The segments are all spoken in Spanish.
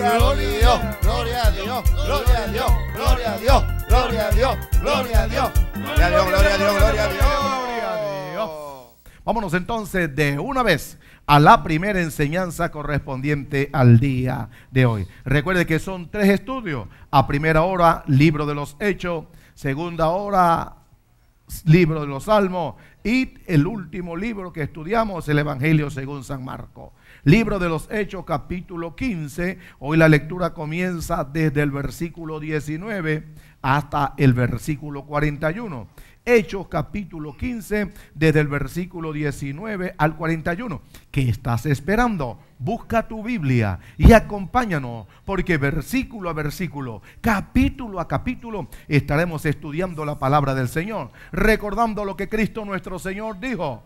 Gloria a Dios, gloria a Dios, gloria a Dios, gloria a Dios, gloria a Dios, gloria a Dios, gloria a Dios, gloria a Dios, Vámonos entonces de una vez a la primera enseñanza correspondiente al día de hoy. Recuerde que son tres estudios. A primera hora, libro de los hechos. Segunda hora, libro de los salmos. Y el último libro que estudiamos, el Evangelio según San Marcos. Libro de los Hechos capítulo 15. Hoy la lectura comienza desde el versículo 19 hasta el versículo 41. Hechos capítulo 15 desde el versículo 19 al 41. ¿Qué estás esperando? Busca tu Biblia y acompáñanos porque versículo a versículo, capítulo a capítulo estaremos estudiando la palabra del Señor, recordando lo que Cristo nuestro Señor dijo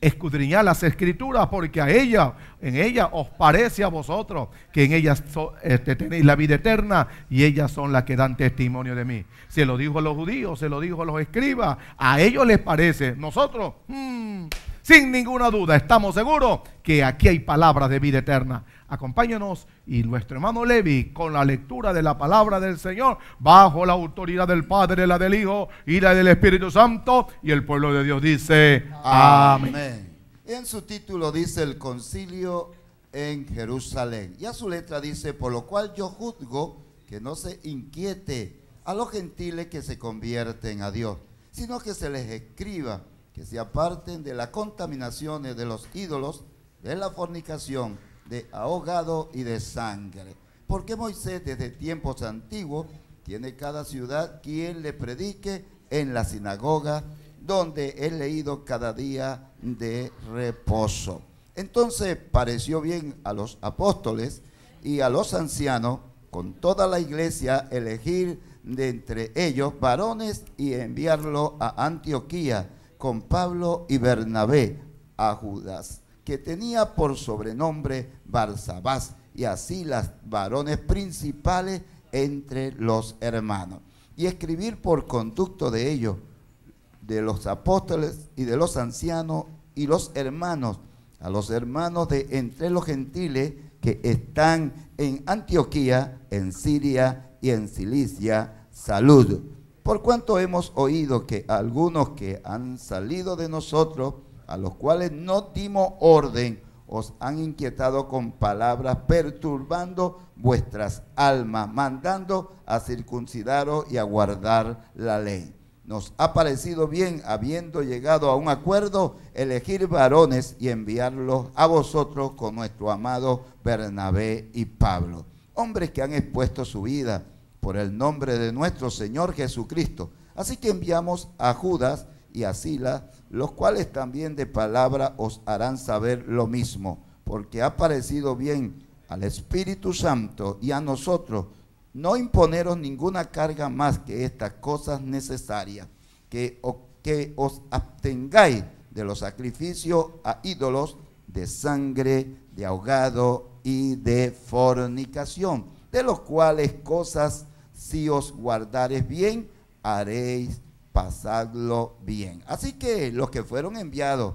escudriñar las escrituras, porque a ella, en ella os parece a vosotros que en ellas este, tenéis la vida eterna y ellas son las que dan testimonio de mí. Se lo dijo a los judíos, se lo dijo a los escribas, a ellos les parece. Nosotros, hmm, sin ninguna duda, estamos seguros que aquí hay palabras de vida eterna. Acompáñanos y nuestro hermano Levi con la lectura de la palabra del Señor bajo la autoridad del Padre, la del Hijo y la del Espíritu Santo. Y el pueblo de Dios dice, amén. En su título dice el concilio en Jerusalén. Y a su letra dice, por lo cual yo juzgo que no se inquiete a los gentiles que se convierten a Dios, sino que se les escriba que se aparten de las contaminaciones de los ídolos, de la fornicación de ahogado y de sangre. Porque Moisés desde tiempos antiguos tiene cada ciudad quien le predique en la sinagoga donde es leído cada día de reposo. Entonces pareció bien a los apóstoles y a los ancianos con toda la iglesia elegir de entre ellos varones y enviarlo a Antioquía con Pablo y Bernabé a Judas que tenía por sobrenombre Barsabás, y así las varones principales entre los hermanos. Y escribir por conducto de ellos, de los apóstoles y de los ancianos y los hermanos, a los hermanos de entre los gentiles que están en Antioquía, en Siria y en Cilicia, salud. Por cuanto hemos oído que algunos que han salido de nosotros, a los cuales no dimos orden, os han inquietado con palabras, perturbando vuestras almas, mandando a circuncidaros y a guardar la ley. Nos ha parecido bien, habiendo llegado a un acuerdo, elegir varones y enviarlos a vosotros con nuestro amado Bernabé y Pablo, hombres que han expuesto su vida por el nombre de nuestro Señor Jesucristo. Así que enviamos a Judas y a Silas los cuales también de palabra os harán saber lo mismo, porque ha parecido bien al Espíritu Santo y a nosotros no imponeros ninguna carga más que estas cosas necesarias, que, os abstengáis de los sacrificios a ídolos, de sangre, de ahogado y de fornicación, de los cuales cosas si os guardares bien, haréis pasadlo bien. Así que los que fueron enviados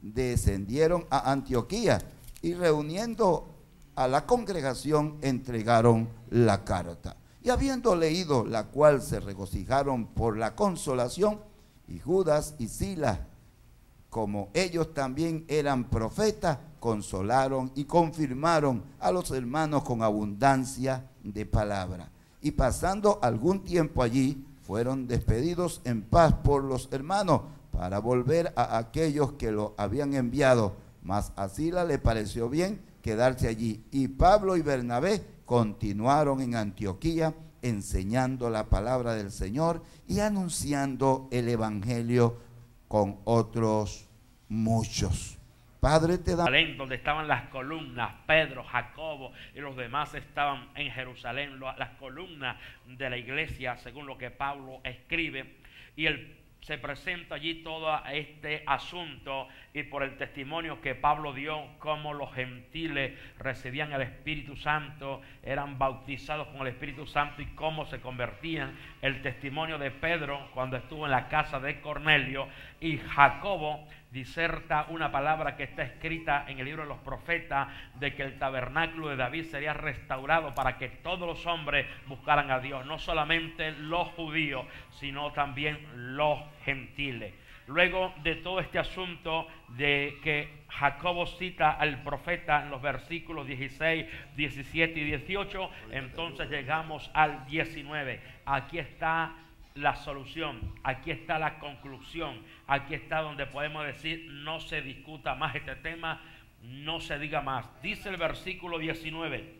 descendieron a Antioquía y reuniendo a la congregación entregaron la carta. Y habiendo leído la cual se regocijaron por la consolación, y Judas y Silas, como ellos también eran profetas, consolaron y confirmaron a los hermanos con abundancia de palabra. Y pasando algún tiempo allí, fueron despedidos en paz por los hermanos para volver a aquellos que lo habían enviado. Mas a Sila le pareció bien quedarse allí. Y Pablo y Bernabé continuaron en Antioquía enseñando la palabra del Señor y anunciando el Evangelio con otros muchos. Padre, te da. Donde estaban las columnas, Pedro, Jacobo y los demás estaban en Jerusalén, las columnas de la iglesia, según lo que Pablo escribe. Y él se presenta allí todo este asunto y por el testimonio que Pablo dio, cómo los gentiles recibían el Espíritu Santo, eran bautizados con el Espíritu Santo y cómo se convertían. El testimonio de Pedro cuando estuvo en la casa de Cornelio y Jacobo diserta una palabra que está escrita en el libro de los profetas de que el tabernáculo de David sería restaurado para que todos los hombres buscaran a Dios, no solamente los judíos, sino también los gentiles. Luego de todo este asunto de que Jacobo cita al profeta en los versículos 16, 17 y 18, entonces llegamos al 19. Aquí está la solución, aquí está la conclusión, aquí está donde podemos decir no se discuta más este tema, no se diga más. Dice el versículo 19,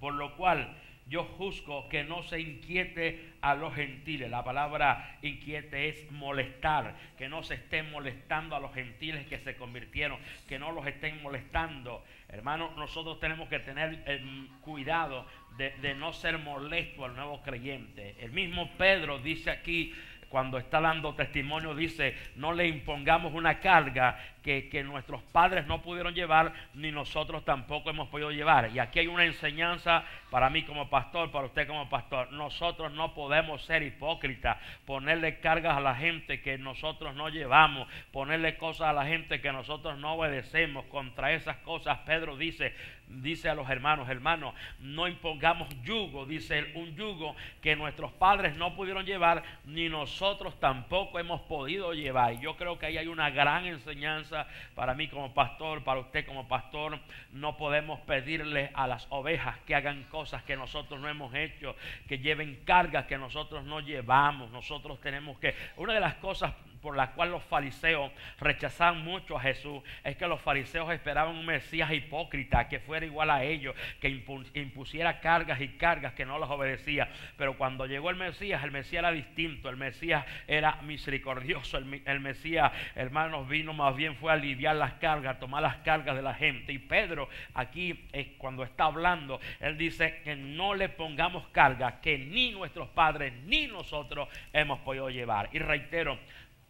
por lo cual yo juzgo que no se inquiete a los gentiles. La palabra inquiete es molestar, que no se estén molestando a los gentiles que se convirtieron, que no los estén molestando. Hermanos, nosotros tenemos que tener eh, cuidado de, de no ser molesto al nuevo creyente. El mismo Pedro dice aquí, cuando está dando testimonio dice, no le impongamos una carga que, nuestros padres no pudieron llevar, ni nosotros tampoco hemos podido llevar. Y aquí hay una enseñanza para mí como pastor, para usted como pastor. Nosotros no podemos ser hipócritas, ponerle cargas a la gente que nosotros no llevamos, ponerle cosas a la gente que nosotros no obedecemos. Contra esas cosas Pedro dice, dice a los hermanos, hermanos, no impongamos yugo, dice él, un yugo que nuestros padres no pudieron llevar, ni nosotros tampoco hemos podido llevar. Y yo creo que ahí hay una gran enseñanza para mí como pastor, para usted como pastor. No podemos pedirle a las ovejas que hagan cosas que nosotros no hemos hecho, que lleven cargas que nosotros no llevamos. Nosotros tenemos que, una de las cosas por la cual los fariseos rechazaban mucho a Jesús es que los fariseos esperaban un Mesías hipócrita que fuera igual a ellos, que impusiera cargas y cargas que no las obedecía. Pero cuando llegó el Mesías, el Mesías era distinto, el Mesías era misericordioso, el, Mesías, hermanos, vino más bien fue a aliviar las cargas, a tomar las cargas de la gente. Y Pedro aquí, es cuando está hablando, él dice que no le pongamos cargas que ni nuestros padres ni nosotros hemos podido llevar. Y reitero,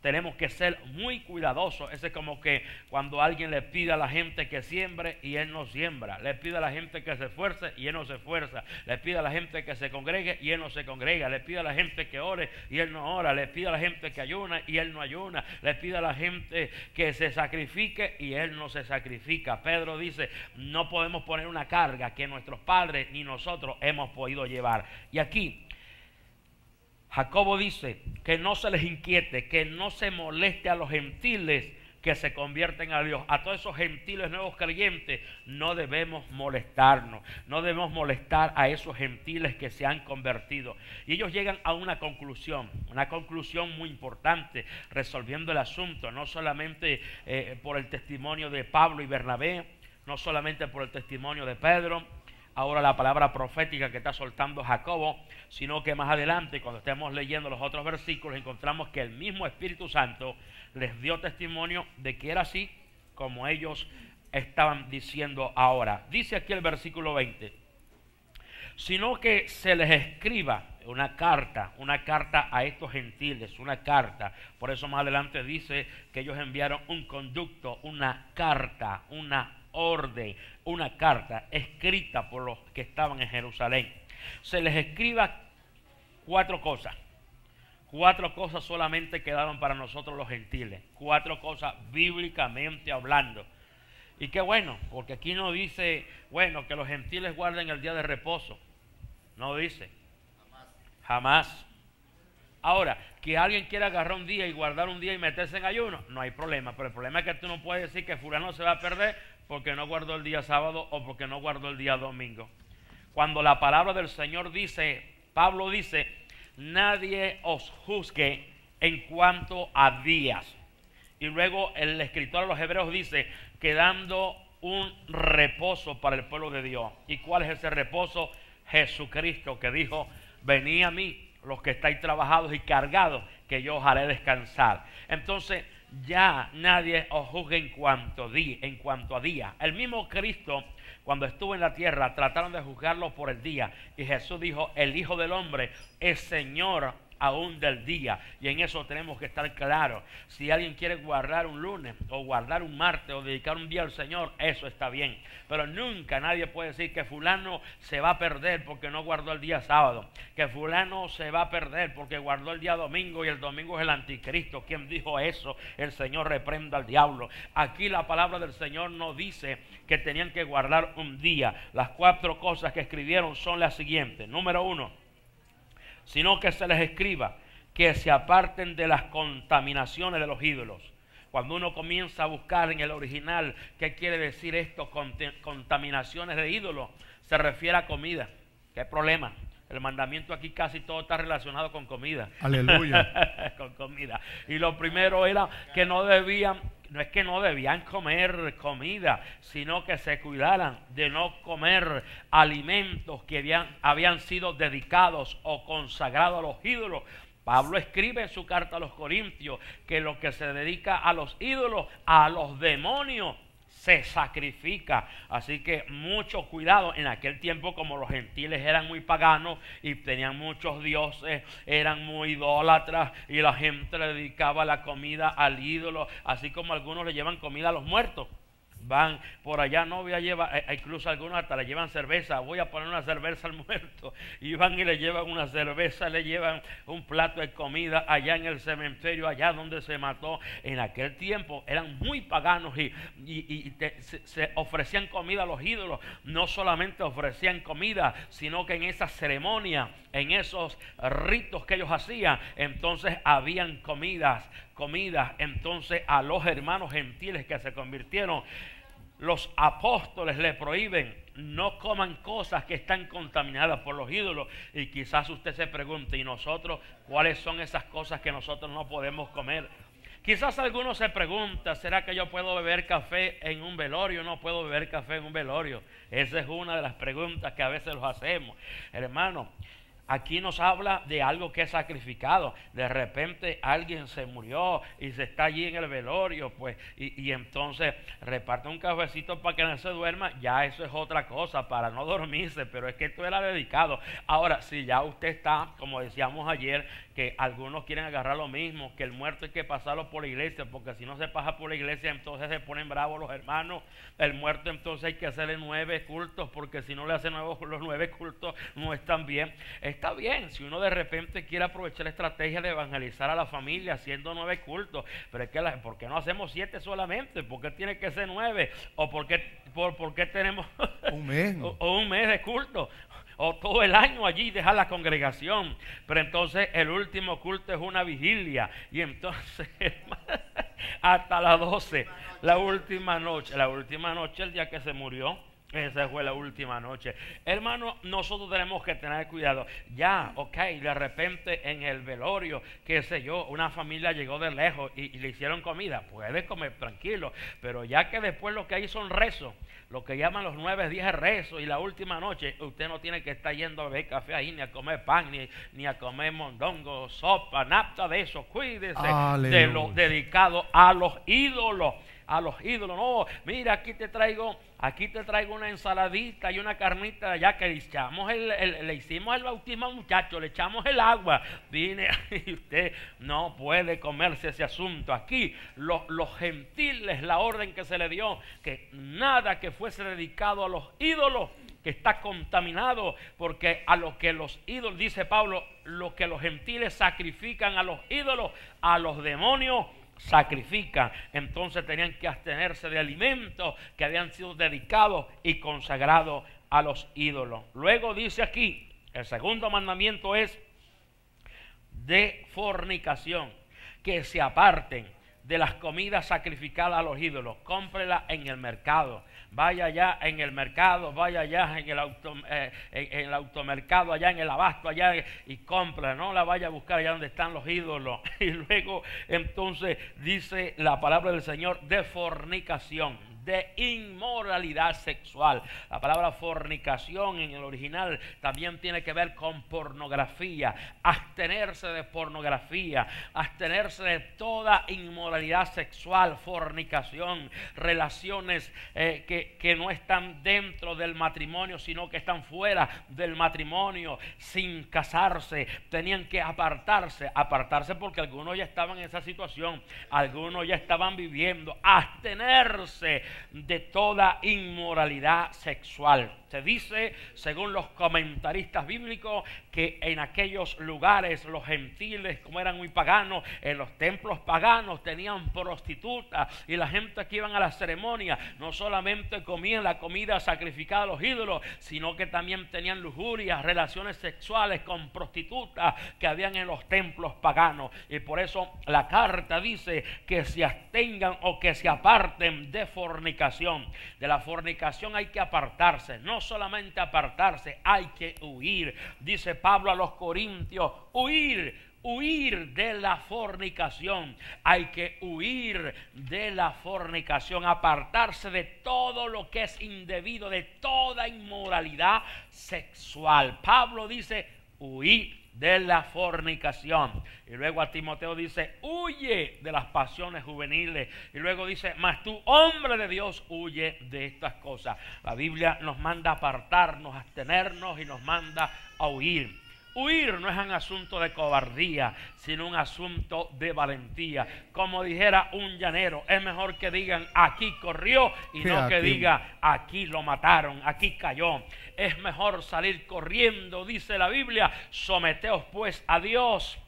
tenemos que ser muy cuidadosos. Ese es como que cuando alguien le pide a la gente que siembre y él no siembra. Le pide a la gente que se esfuerce y él no se esfuerza. Le pide a la gente que se congregue y él no se congrega. Le pide a la gente que ore y él no ora. Le pide a la gente que ayuna y él no ayuna. Le pide a la gente que se sacrifique y él no se sacrifica. Pedro dice, no podemos poner una carga que nuestros padres ni nosotros hemos podido llevar. Y aquí Jacobo dice que no se les inquiete, que no se moleste a los gentiles que se convierten a Dios. A todos esos gentiles nuevos creyentes no debemos molestarnos, no debemos molestar a esos gentiles que se han convertido. Y ellos llegan a una conclusión, una conclusión muy importante, resolviendo el asunto, no solamente eh, por el testimonio de Pablo y Bernabé, no solamente por el testimonio de Pedro, ahora la palabra profética que está soltando Jacobo, sino que más adelante, cuando estemos leyendo los otros versículos, encontramos que el mismo Espíritu Santo les dio testimonio de que era así como ellos estaban diciendo ahora. Dice aquí el versículo 20, sino que se les escriba una carta, una carta a estos gentiles, una carta. Por eso más adelante dice que ellos enviaron un conducto, una carta, una orden, una carta escrita por los que estaban en Jerusalén. Se les escriba cuatro cosas. Cuatro cosas solamente quedaron para nosotros los gentiles. Cuatro cosas bíblicamente hablando. Y qué bueno, porque aquí no dice, bueno, que los gentiles guarden el día de reposo. No dice. Jamás. Jamás. Ahora, que alguien quiera agarrar un día y guardar un día y meterse en ayuno, no hay problema. Pero el problema es que tú no puedes decir que fulano se va a perder porque no guardó el día sábado o porque no guardó el día domingo. Cuando la palabra del Señor dice, Pablo dice, nadie os juzgue en cuanto a días. Y luego el escritor a los hebreos dice, quedando un reposo para el pueblo de Dios. ¿Y cuál es ese reposo? Jesucristo que dijo, vení a mí los que estáis trabajados y cargados, que yo os haré descansar. Entonces, ya nadie os juzgue en cuanto, di, en cuanto a día. El mismo Cristo, cuando estuvo en la tierra, trataron de juzgarlo por el día. Y Jesús dijo, el Hijo del Hombre es Señor aún del día. Y en eso tenemos que estar claros. Si alguien quiere guardar un lunes o guardar un martes o dedicar un día al Señor, eso está bien. Pero nunca nadie puede decir que fulano se va a perder porque no guardó el día sábado. Que fulano se va a perder porque guardó el día domingo y el domingo es el anticristo. ¿Quién dijo eso? El Señor reprenda al diablo. Aquí la palabra del Señor no dice que tenían que guardar un día. Las cuatro cosas que escribieron son las siguientes. Número uno sino que se les escriba que se aparten de las contaminaciones de los ídolos. Cuando uno comienza a buscar en el original qué quiere decir esto, contaminaciones de ídolos, se refiere a comida. ¿Qué problema? El mandamiento aquí casi todo está relacionado con comida. Aleluya. con comida. Y lo primero era que no debían no es que no debían comer comida, sino que se cuidaran de no comer alimentos que habían, habían sido dedicados o consagrados a los ídolos. Pablo escribe en su carta a los Corintios que lo que se dedica a los ídolos, a los demonios, se sacrifica. Así que mucho cuidado. En aquel tiempo, como los gentiles eran muy paganos y tenían muchos dioses, eran muy idólatras y la gente le dedicaba la comida al ídolo, así como algunos le llevan comida a los muertos van por allá, no voy a llevar, eh, incluso algunos hasta le llevan cerveza, voy a poner una cerveza al muerto, y van y le llevan una cerveza, le llevan un plato de comida allá en el cementerio, allá donde se mató. En aquel tiempo eran muy paganos y, se, se, ofrecían comida a los ídolos, no solamente ofrecían comida, sino que en esa ceremonia, en esos ritos que ellos hacían, entonces habían comidas, comidas, entonces a los hermanos gentiles que se convirtieron, los apóstoles le prohíben no coman cosas que están contaminadas por los ídolos. Y quizás usted se pregunte, ¿y nosotros cuáles son esas cosas que nosotros no podemos comer? Quizás alguno se pregunta, ¿será que yo puedo beber café en un velorio? No puedo beber café en un velorio. Esa es una de las preguntas que a veces los hacemos. Hermano, Aquí nos habla de algo que es sacrificado. De repente alguien se murió y se está allí en el velorio, pues, y, y entonces reparte un cafecito para que no se duerma. Ya eso es otra cosa, para no dormirse, pero es que esto era dedicado. Ahora, si ya usted está, como decíamos ayer, que algunos quieren agarrar lo mismo, que el muerto hay que pasarlo por la iglesia, porque si no se pasa por la iglesia, entonces se ponen bravos los hermanos. El muerto entonces hay que hacerle nueve cultos, porque si no le hacen los nueve cultos no están bien. Está bien, si uno de repente quiere aprovechar la estrategia de evangelizar a la familia haciendo nueve cultos, pero es que, la, ¿por qué no hacemos siete solamente? ¿Por qué tiene que ser nueve? ¿O por qué, por, tenemos un mes? o un mes de culto? o todo el año allí deja la congregación. Pero entonces el último culto es una vigilia. Y entonces hasta las 12, la última noche, la última noche, el día que se murió esa fue la última noche. Hermano, nosotros tenemos que tener cuidado. Ya, ok, de repente en el velorio, qué sé yo, una familia llegó de lejos y, le hicieron comida. Puede comer tranquilo, pero ya que después lo que hay son rezos, lo que llaman los nueve, días rezos y la última noche, usted no tiene que estar yendo a ver café ahí, ni a comer pan, ni, a comer mondongo, sopa, nada de eso. Cuídese de lo dedicado a los ídolos a los ídolos. No, mira, aquí te traigo, aquí te traigo una ensaladita y una carnita allá que le, echamos el, le hicimos el bautismo al muchacho, le echamos el agua. Vine, y usted no puede comerse ese asunto. Aquí los, los gentiles, la orden que se le dio, que nada que fuese dedicado a los ídolos que está contaminado, porque a lo que los ídolos, dice Pablo, lo que los gentiles sacrifican a los ídolos, a los demonios sacrifican, entonces tenían que abstenerse de alimentos que habían sido dedicados y consagrados a los ídolos. Luego dice aquí, el segundo mandamiento es de fornicación, que se aparten de las comidas sacrificadas a los ídolos, cómprela en el mercado, vaya allá en el mercado, vaya allá en el, eh, el automercado, allá en el abasto, allá y compra, no la vaya a buscar allá donde están los ídolos. Y luego entonces dice la palabra del Señor de fornicación de inmoralidad sexual. La palabra fornicación en el original también tiene que ver con pornografía, abstenerse de pornografía, abstenerse de toda inmoralidad sexual, fornicación, relaciones eh, que, que no están dentro del matrimonio, sino que están fuera del matrimonio, sin casarse, tenían que apartarse, apartarse porque algunos ya estaban en esa situación, algunos ya estaban viviendo, abstenerse de toda inmoralidad sexual. Se dice, según los comentaristas bíblicos, que en aquellos lugares los gentiles, como eran muy paganos, en los templos paganos tenían prostitutas y la gente que iban a la ceremonia no solamente comían la comida sacrificada a los ídolos, sino que también tenían lujurias, relaciones sexuales con prostitutas que habían en los templos paganos. Y por eso la carta dice que se abstengan o que se aparten de fornicación. De la fornicación hay que apartarse, no solamente apartarse, hay que huir. Dice Pablo a los Corintios, huir, huir de la fornicación. Hay que huir de la fornicación, apartarse de todo lo que es indebido, de toda inmoralidad sexual. Pablo dice, huir de la fornicación. Y luego a Timoteo dice, huye de las pasiones juveniles. Y luego dice, mas tú, hombre de Dios, huye de estas cosas. La Biblia nos manda apartarnos, abstenernos y nos manda a huir. Huir no es un asunto de cobardía, sino un asunto de valentía. Como dijera un llanero, es mejor que digan aquí corrió y no que diga aquí lo mataron, aquí cayó es mejor salir corriendo, dice la Biblia, someteos pues a Dios,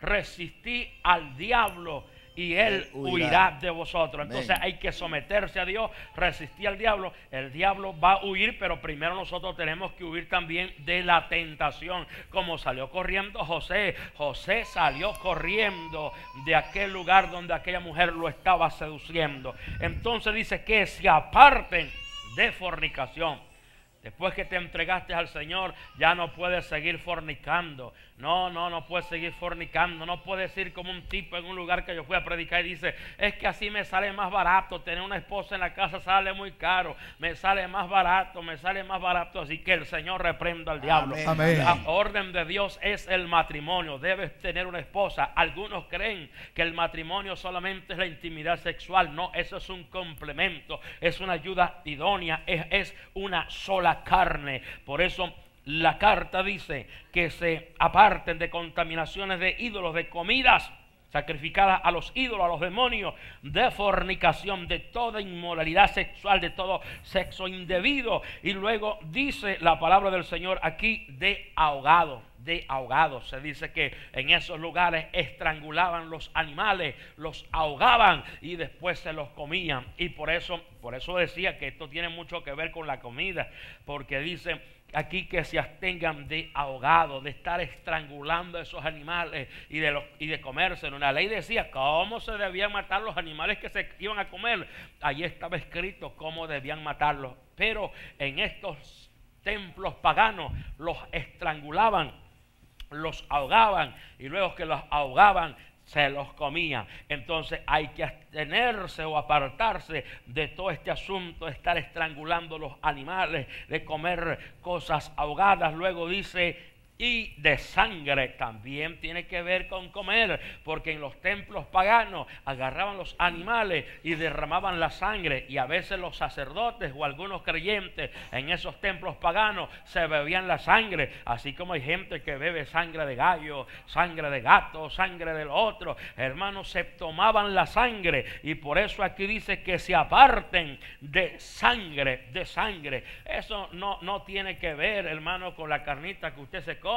resistí al diablo y él huirá, de vosotros. Entonces hay que someterse a Dios, resistir al diablo. El diablo va a huir, pero primero nosotros tenemos que huir también de la tentación. Como salió corriendo José, José salió corriendo de aquel lugar donde aquella mujer lo estaba seduciendo. Entonces dice que se aparten de fornicación. Después que te entregaste al Señor, ya no puedes seguir fornicando, no, no, no puedes seguir fornicando, no puedes ir como un tipo en un lugar que yo fui a predicar y dice, es que así me sale más barato, tener una esposa en la casa sale muy caro, me sale más barato, me sale más barato, así que el Señor reprenda al diablo. La orden de Dios es el matrimonio, debes tener una esposa. Algunos creen que el matrimonio solamente es la intimidad sexual, no, eso es un complemento, es una ayuda idónea, es, es una sola carne. Por eso la carta dice que se aparten de contaminaciones de ídolos, de comidas sacrificadas a los ídolos, a los demonios, de fornicación, de toda inmoralidad sexual, de todo sexo indebido. Y luego dice la palabra del Señor aquí de ahogado, de ahogados. Se dice que en esos lugares estrangulaban los animales, los ahogaban y después se los comían. Y por eso, por eso decía que esto tiene mucho que ver con la comida, porque dice aquí que se abstengan de ahogado, de estar estrangulando a esos animales y de, los, y de comérselo. una ley decía cómo se debían matar los animales que se iban a comer. Allí estaba escrito cómo debían matarlos. Pero en estos templos paganos los estrangulaban, los ahogaban y luego que los ahogaban se los comía. Entonces hay que abstenerse o apartarse de todo este asunto, de estar estrangulando los animales, de comer cosas ahogadas. Luego dice, y de sangre también tiene que ver con comer, porque en los templos paganos agarraban los animales y derramaban la sangre y a veces los sacerdotes o algunos creyentes en esos templos paganos se bebían la sangre, así como hay gente que bebe sangre de gallo, sangre de gato, sangre del otro, hermanos, se tomaban la sangre y por eso aquí dice que se aparten de sangre, de sangre. Eso no, no tiene que ver, hermano, con la carnita que usted se come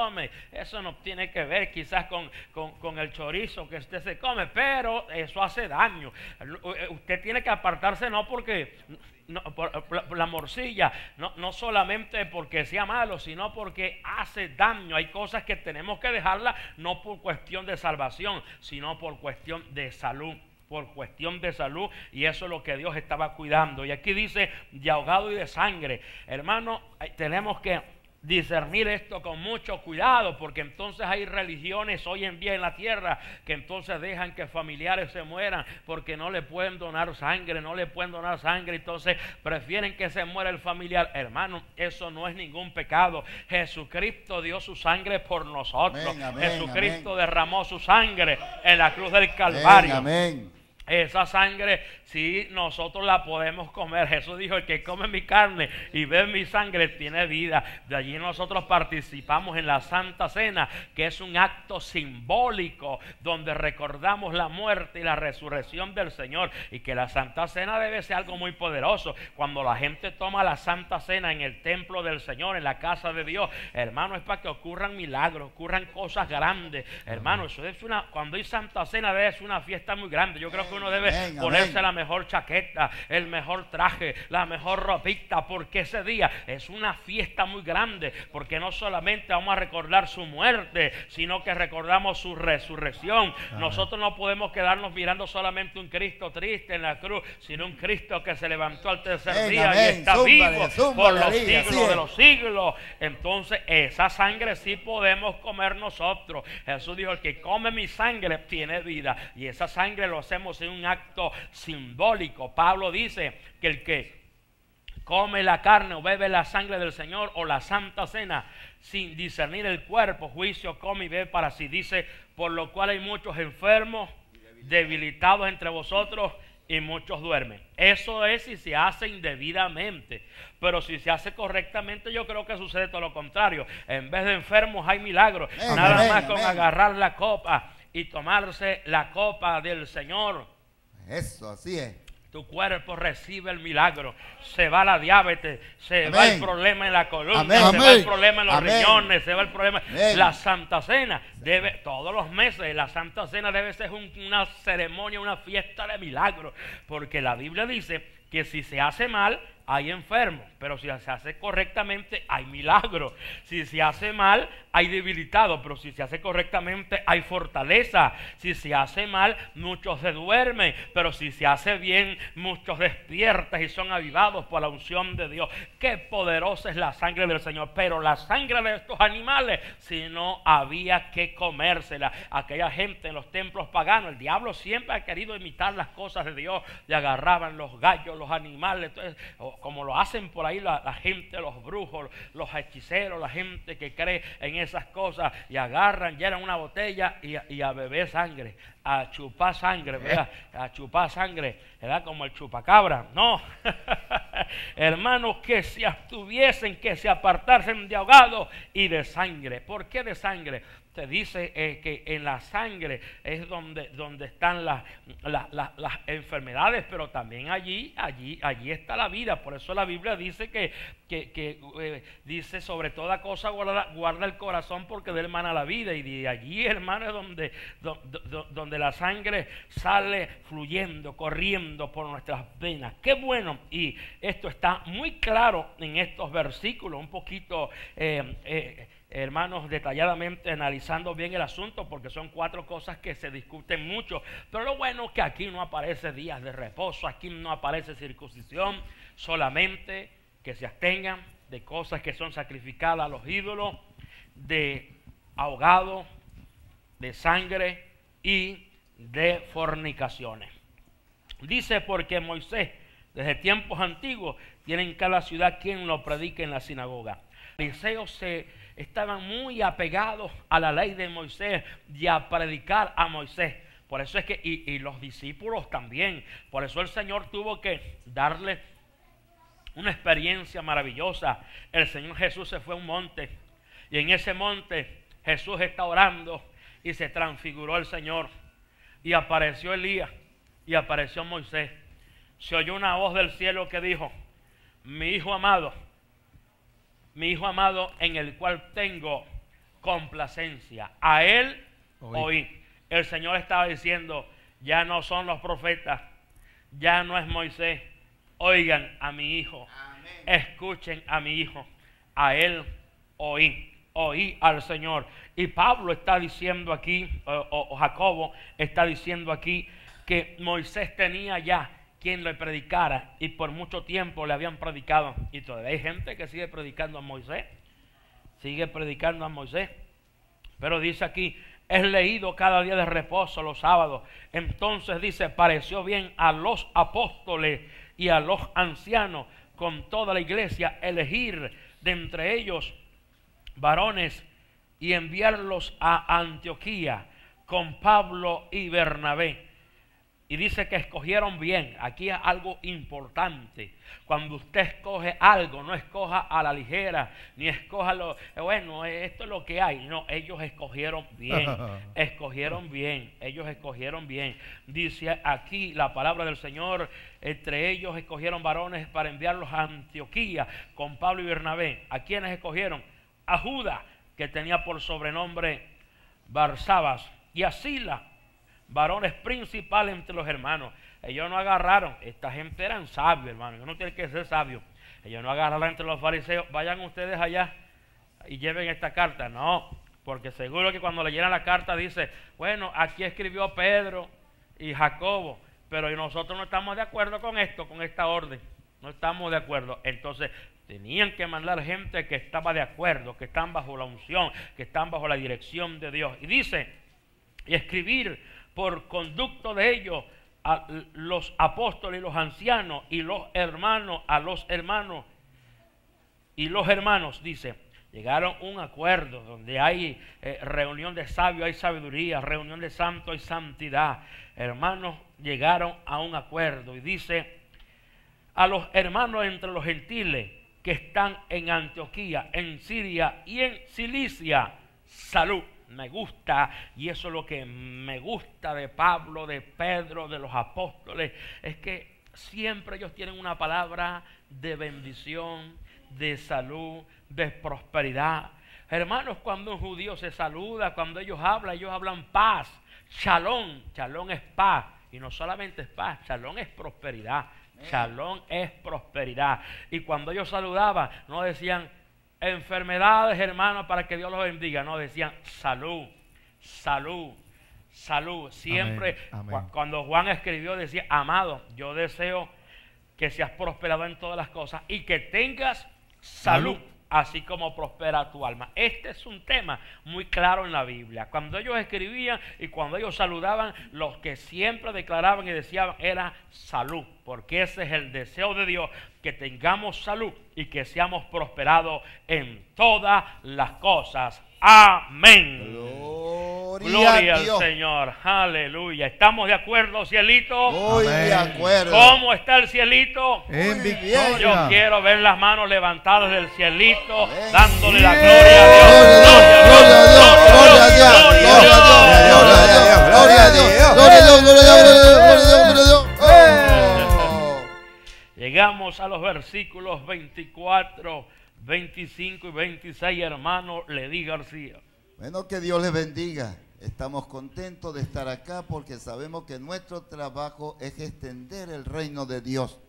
eso no tiene que ver quizás con, el chorizo que usted se come, pero eso hace daño. Eh, usted tiene que apartarse no porque eh, la morcilla, no, no, solamente porque sea malo, sino porque hace daño. Hay cosas que tenemos que dejarlas no por cuestión de salvación, sino por cuestión de salud por cuestión de salud y eso es lo que Dios estaba cuidando. Y aquí dice de ahogado y de sangre. Hermano, eh, tenemos que discernir esto con mucho cuidado, porque entonces hay religiones hoy en día en la tierra que entonces dejan que familiares se mueran porque no le pueden donar sangre, no le pueden donar sangre, entonces prefieren que se muera el familiar. Hermano, eso no es ningún pecado. Jesucristo dio su sangre por nosotros. Jesucristo derramó su sangre en la cruz del Calvario. amén. Esa sangre, si nosotros la podemos comer. Jesús dijo, el que come mi carne y ve mi sangre tiene vida. De allí nosotros participamos en la Santa Cena, que es un acto simbólico donde recordamos la muerte y la resurrección del Señor. Y que la Santa Cena debe ser algo muy poderoso. Cuando la gente toma la Santa Cena en el templo del Señor, en la casa de Dios, hermano, es para que ocurran milagros, ocurran cosas grandes. Hermano, eso es una, cuando hay Santa Cena debe ser una fiesta muy grande. Yo creo que uno debe ponerse la mejor chaqueta, el mejor traje, la mejor ropita, porque ese día es una fiesta muy grande, porque no solamente vamos a recordar su muerte, sino que recordamos su resurrección. Nosotros no podemos quedarnos mirando solamente un Cristo triste en la cruz, sino un Cristo que se levantó al tercer día y está vivo por los siglos de los siglos. Entonces, esa sangre sí podemos comer nosotros. Jesús dijo, el que come mi sangre tiene vida. Y esa sangre lo hacemos es un acto simbólico. Pablo dice que el que come la carne o bebe la sangre del Señor o la santa cena sin discernir el cuerpo, juicio come y bebe para sí. Dice, por lo cual hay muchos enfermos, debilitados entre vosotros y muchos duermen. Eso es si se hace indebidamente. Pero si se hace correctamente, yo creo que sucede todo lo contrario. En vez de enfermos hay milagros. Nada más con agarrar la copa y tomarse la copa del Señor eso, así es. Tu cuerpo recibe el milagro. Se va la diabetes, se va el problema en la columna, se va el problema en los riñones, se va el problema. La Santa Cena debe, todos los meses, la Santa Cena debe ser una ceremonia, una fiesta de milagro Porque la Biblia dice que si se hace mal, hay enfermos, pero si se hace correctamente hay milagro. Si se hace mal hay debilitado, pero si se hace correctamente hay fortaleza. Si se hace mal muchos se duermen, pero si se hace bien muchos despiertan y son avivados por la unción de Dios. Qué poderosa es la sangre del Señor, pero la sangre de estos animales si no había que comérsela. Aquella gente en los templos paganos, el diablo siempre ha querido imitar las cosas de Dios, le agarraban los gallos, los animales, entonces como, lo hacen por ahí la, gente, los brujos, los hechiceros, la gente que cree en esas cosas y agarran, llenan una botella y, a beber sangre, a chupar sangre, eh. ¿verdad? A chupar sangre, ¿verdad? Como el chupacabra. No, hermanos, que se abstuviesen, que se apartasen de ahogado y de sangre. ¿Por qué de sangre? Se dice eh, que en la sangre es donde, donde están las, las, enfermedades, pero también allí, allí, allí está la vida. Por eso la Biblia dice que, que, eh, dice sobre toda cosa guarda, guarda, el corazón porque él hermana la vida. Y de allí, hermano, es donde, donde, la sangre sale fluyendo, corriendo por nuestras venas. Qué bueno. Y esto está muy claro en estos versículos, un poquito eh, hermanos, detalladamente analizando bien el asunto, porque son cuatro cosas que se discuten mucho. Pero lo bueno es que aquí no aparece días de reposo, aquí no aparece circuncisión, solamente que se abstengan de cosas que son sacrificadas a los ídolos, de ahogado, de sangre y de fornicaciones. Dice porque Moisés, desde tiempos antiguos, tiene en cada ciudad quien lo predique en la sinagoga. Eliseo se estaban muy apegados a la ley de Moisés y a predicar a Moisés. Por eso es que, y, los discípulos también, por eso el Señor tuvo que darle una experiencia maravillosa. El Señor Jesús se fue a un monte y en ese monte Jesús está orando y se transfiguró el Señor. Y apareció Elías y apareció Moisés. Se oyó una voz del cielo que dijo, mi hijo amado, mi Hijo amado en el cual tengo complacencia. A Él oí. El Señor estaba diciendo, ya no son los profetas, ya no es Moisés. Oigan a mi Hijo, escuchen a mi Hijo. A Él oí oí al Señor. Y Pablo está diciendo aquí, o, Jacobo está diciendo aquí, que Moisés tenía ya quien le predicara y por mucho tiempo le habían predicado. Y todavía hay gente que sigue predicando a Moisés, sigue predicando a Moisés. Pero dice aquí, es leído cada día de reposo los sábados. Entonces dice, pareció bien a los apóstoles y a los ancianos con toda la iglesia elegir de entre ellos varones y enviarlos a Antioquía con Pablo y Bernabé y dice que escogieron bien. Aquí es algo importante. Cuando usted escoge algo, no escoja a la ligera, ni escoja lo, eh, bueno, esto es lo que hay. No, ellos escogieron bien. Escogieron bien. Ellos escogieron bien. Dice aquí la palabra del Señor, entre ellos escogieron varones para enviarlos a Antioquía con Pablo y Bernabé. ¿A quiénes escogieron? A Judas, que tenía por sobrenombre Barsabas, y a Sila varones principales entre los hermanos. Ellos no agarraron, esta gente eran sabios, hermano, yo no tiene que ser sabio. Ellos no agarraron entre los fariseos, vayan ustedes allá y lleven esta carta. No, porque seguro que cuando leyeran la carta dice, bueno, aquí escribió Pedro y Jacobo, pero nosotros no estamos de acuerdo con esto, con esta orden. No estamos de acuerdo. Entonces, Tenían que mandar gente que estaba de acuerdo, que están bajo la unción, que están bajo la dirección de Dios. Y dice, y escribir por conducto de ellos a los apóstoles y los ancianos y los hermanos, a los hermanos y los hermanos, dice, llegaron a un acuerdo donde hay eh, reunión de sabios, hay sabiduría, reunión de santos, hay santidad. Hermanos llegaron a un acuerdo y dice, a los hermanos entre los gentiles que están en Antioquía, en Siria y en Cilicia, salud me gusta, y eso es lo que me gusta de Pablo, de Pedro, de los apóstoles, es que siempre ellos tienen una palabra de bendición, de salud, de prosperidad. Hermanos, cuando un judío se saluda, cuando ellos hablan, ellos hablan paz, shalom, shalom es paz, y no solamente es paz, shalom es prosperidad, shalom es prosperidad. Y cuando ellos saludaban, no decían, enfermedades, hermanos, para que Dios los bendiga. No, decían salud, salud, salud. Siempre, cuando Juan escribió, decía, amado, yo deseo que seas prosperado en todas las cosas y que tengas salud. salud así como prospera tu alma. Este es un tema muy claro en la Biblia. Cuando ellos escribían y cuando ellos saludaban, los que siempre declaraban y decían era salud, porque ese es el deseo de Dios que tengamos salud y que seamos prosperados en todas las cosas. Amén. Gloria, Gloria al Señor. Aleluya. ¿Estamos de acuerdo, cielito? Muy de acuerdo. ¿Cómo está el cielito? En victoria. Yo quiero ver las manos levantadas del cielito, dándole la gloria a Dios. Gloria a Dios. Gloria a Dios. Gloria a Dios. Gloria a Dios. Gloria a Dios. Gloria a Dios. Gloria a Dios. Llegamos a los versículos 24, 25 y 26, hermano di García. Bueno, que Dios les bendiga. Estamos contentos de estar acá porque sabemos que nuestro trabajo es extender el reino de Dios.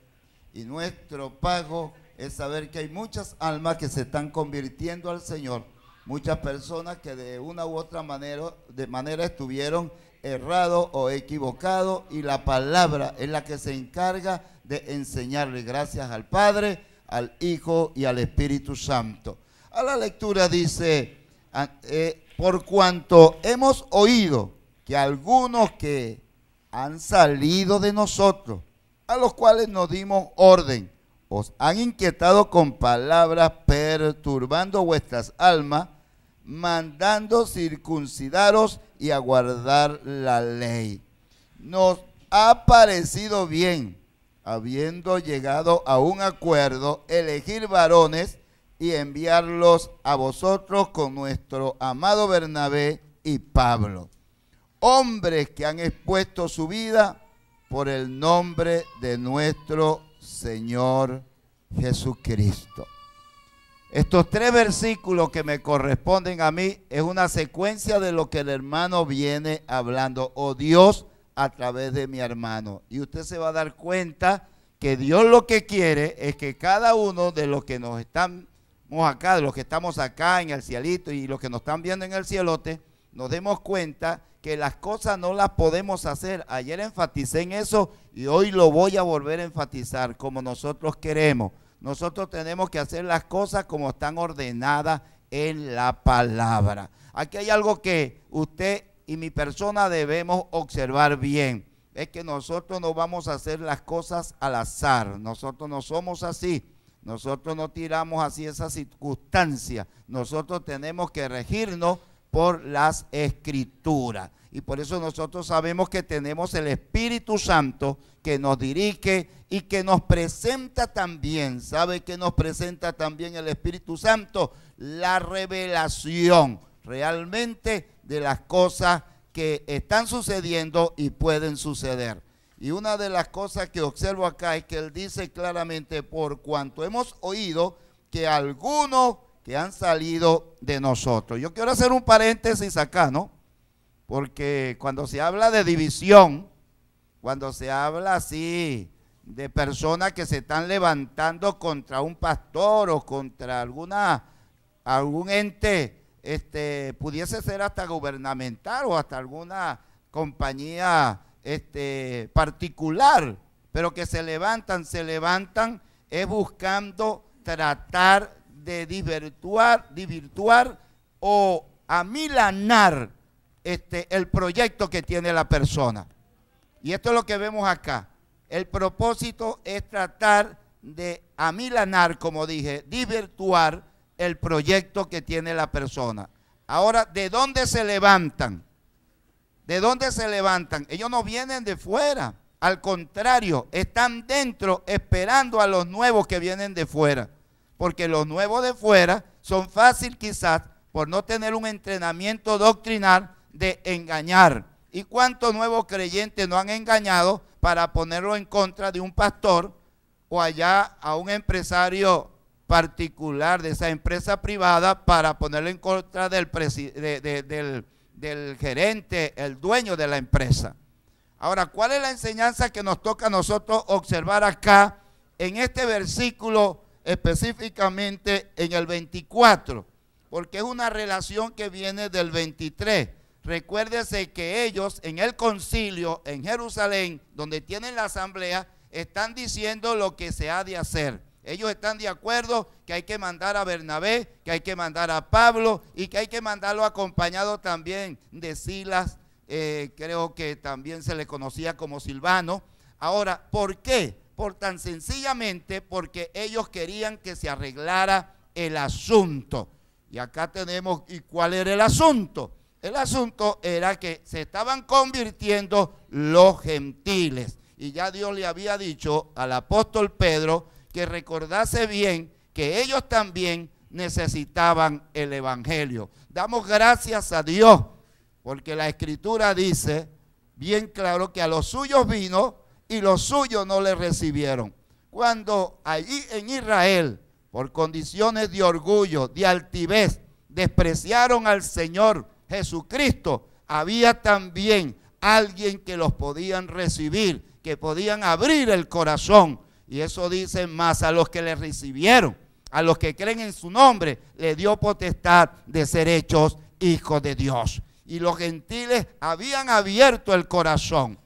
Y nuestro pago es saber que hay muchas almas que se están convirtiendo al Señor. Muchas personas que de una u otra manera, de manera estuvieron errado o equivocado y la palabra es la que se encarga de enseñarle gracias al Padre, al Hijo y al Espíritu Santo. A la lectura dice, ah, eh, por cuanto hemos oído que algunos que han salido de nosotros, a los cuales nos dimos orden, os han inquietado con palabras perturbando vuestras almas, mandando circuncidaros y a guardar la ley. Nos ha parecido bien, habiendo llegado a un acuerdo, elegir varones y enviarlos a vosotros con nuestro amado Bernabé y Pablo, hombres que han expuesto su vida por el nombre de nuestro Señor Jesucristo. Estos tres versículos que me corresponden a mí es una secuencia de lo que el hermano viene hablando, o Dios a través de mi hermano. Y usted se va a dar cuenta que Dios lo que quiere es que cada uno de los que nos estamos acá, de los que estamos acá en el cielito y los que nos están viendo en el cielote, nos demos cuenta que las cosas no las podemos hacer. Ayer enfaticé en eso y hoy lo voy a volver a enfatizar como nosotros queremos. Nosotros tenemos que hacer las cosas como están ordenadas en la palabra. Aquí hay algo que usted y mi persona debemos observar bien. Es que nosotros no vamos a hacer las cosas al azar. Nosotros no somos así. Nosotros no tiramos así esa circunstancia. Nosotros tenemos que regirnos por las escrituras. Y por eso nosotros sabemos que tenemos el Espíritu Santo que nos dirige y que nos presenta también, ¿sabe que nos presenta también el Espíritu Santo? La revelación realmente de las cosas que están sucediendo y pueden suceder. Y una de las cosas que observo acá es que él dice claramente, por cuanto hemos oído que algunos que han salido de nosotros. Yo quiero hacer un paréntesis acá, ¿no? Porque cuando se habla de división, cuando se habla así de personas que se están levantando contra un pastor o contra alguna, algún ente, este, pudiese ser hasta gubernamental o hasta alguna compañía este, particular, pero que se levantan, se levantan es buscando tratar de divirtuar o amilanar este, el proyecto que tiene la persona. Y esto es lo que vemos acá. El propósito es tratar de amilanar, como dije, divertuar el proyecto que tiene la persona. Ahora, ¿de dónde se levantan? ¿De dónde se levantan? Ellos no vienen de fuera. Al contrario, están dentro esperando a los nuevos que vienen de fuera. Porque los nuevos de fuera son fácil quizás, por no tener un entrenamiento doctrinal, de engañar. ¿Y cuántos nuevos creyentes no han engañado para ponerlo en contra de un pastor o allá a un empresario particular de esa empresa privada para ponerlo en contra del, presidente del, del gerente, el dueño de la empresa? Ahora, ¿cuál es la enseñanza que nos toca a nosotros observar acá en este versículo específicamente en el 24? Porque es una relación que viene del 23. Recuérdese que ellos en el concilio en Jerusalén, donde tienen la asamblea, están diciendo lo que se ha de hacer. Ellos están de acuerdo que hay que mandar a Bernabé, que hay que mandar a Pablo y que hay que mandarlo acompañado también de Silas, eh, creo que también se le conocía como Silvano. Ahora, ¿por qué? Por tan sencillamente porque ellos querían que se arreglara el asunto. Y acá tenemos, ¿y cuál era el asunto? El asunto era que se estaban convirtiendo los gentiles. Y ya Dios le había dicho al apóstol Pedro que recordase bien que ellos también necesitaban el Evangelio. Damos gracias a Dios, porque la escritura dice bien claro que a los suyos vino y los suyos no le recibieron. Cuando allí en Israel, por condiciones de orgullo, de altivez, despreciaron al Señor, Jesucristo, había también alguien que los podían recibir, que podían abrir el corazón. Y eso dicen más a los que le recibieron, a los que creen en su nombre, le dio potestad de ser hechos hijos de Dios. Y los gentiles habían abierto el corazón.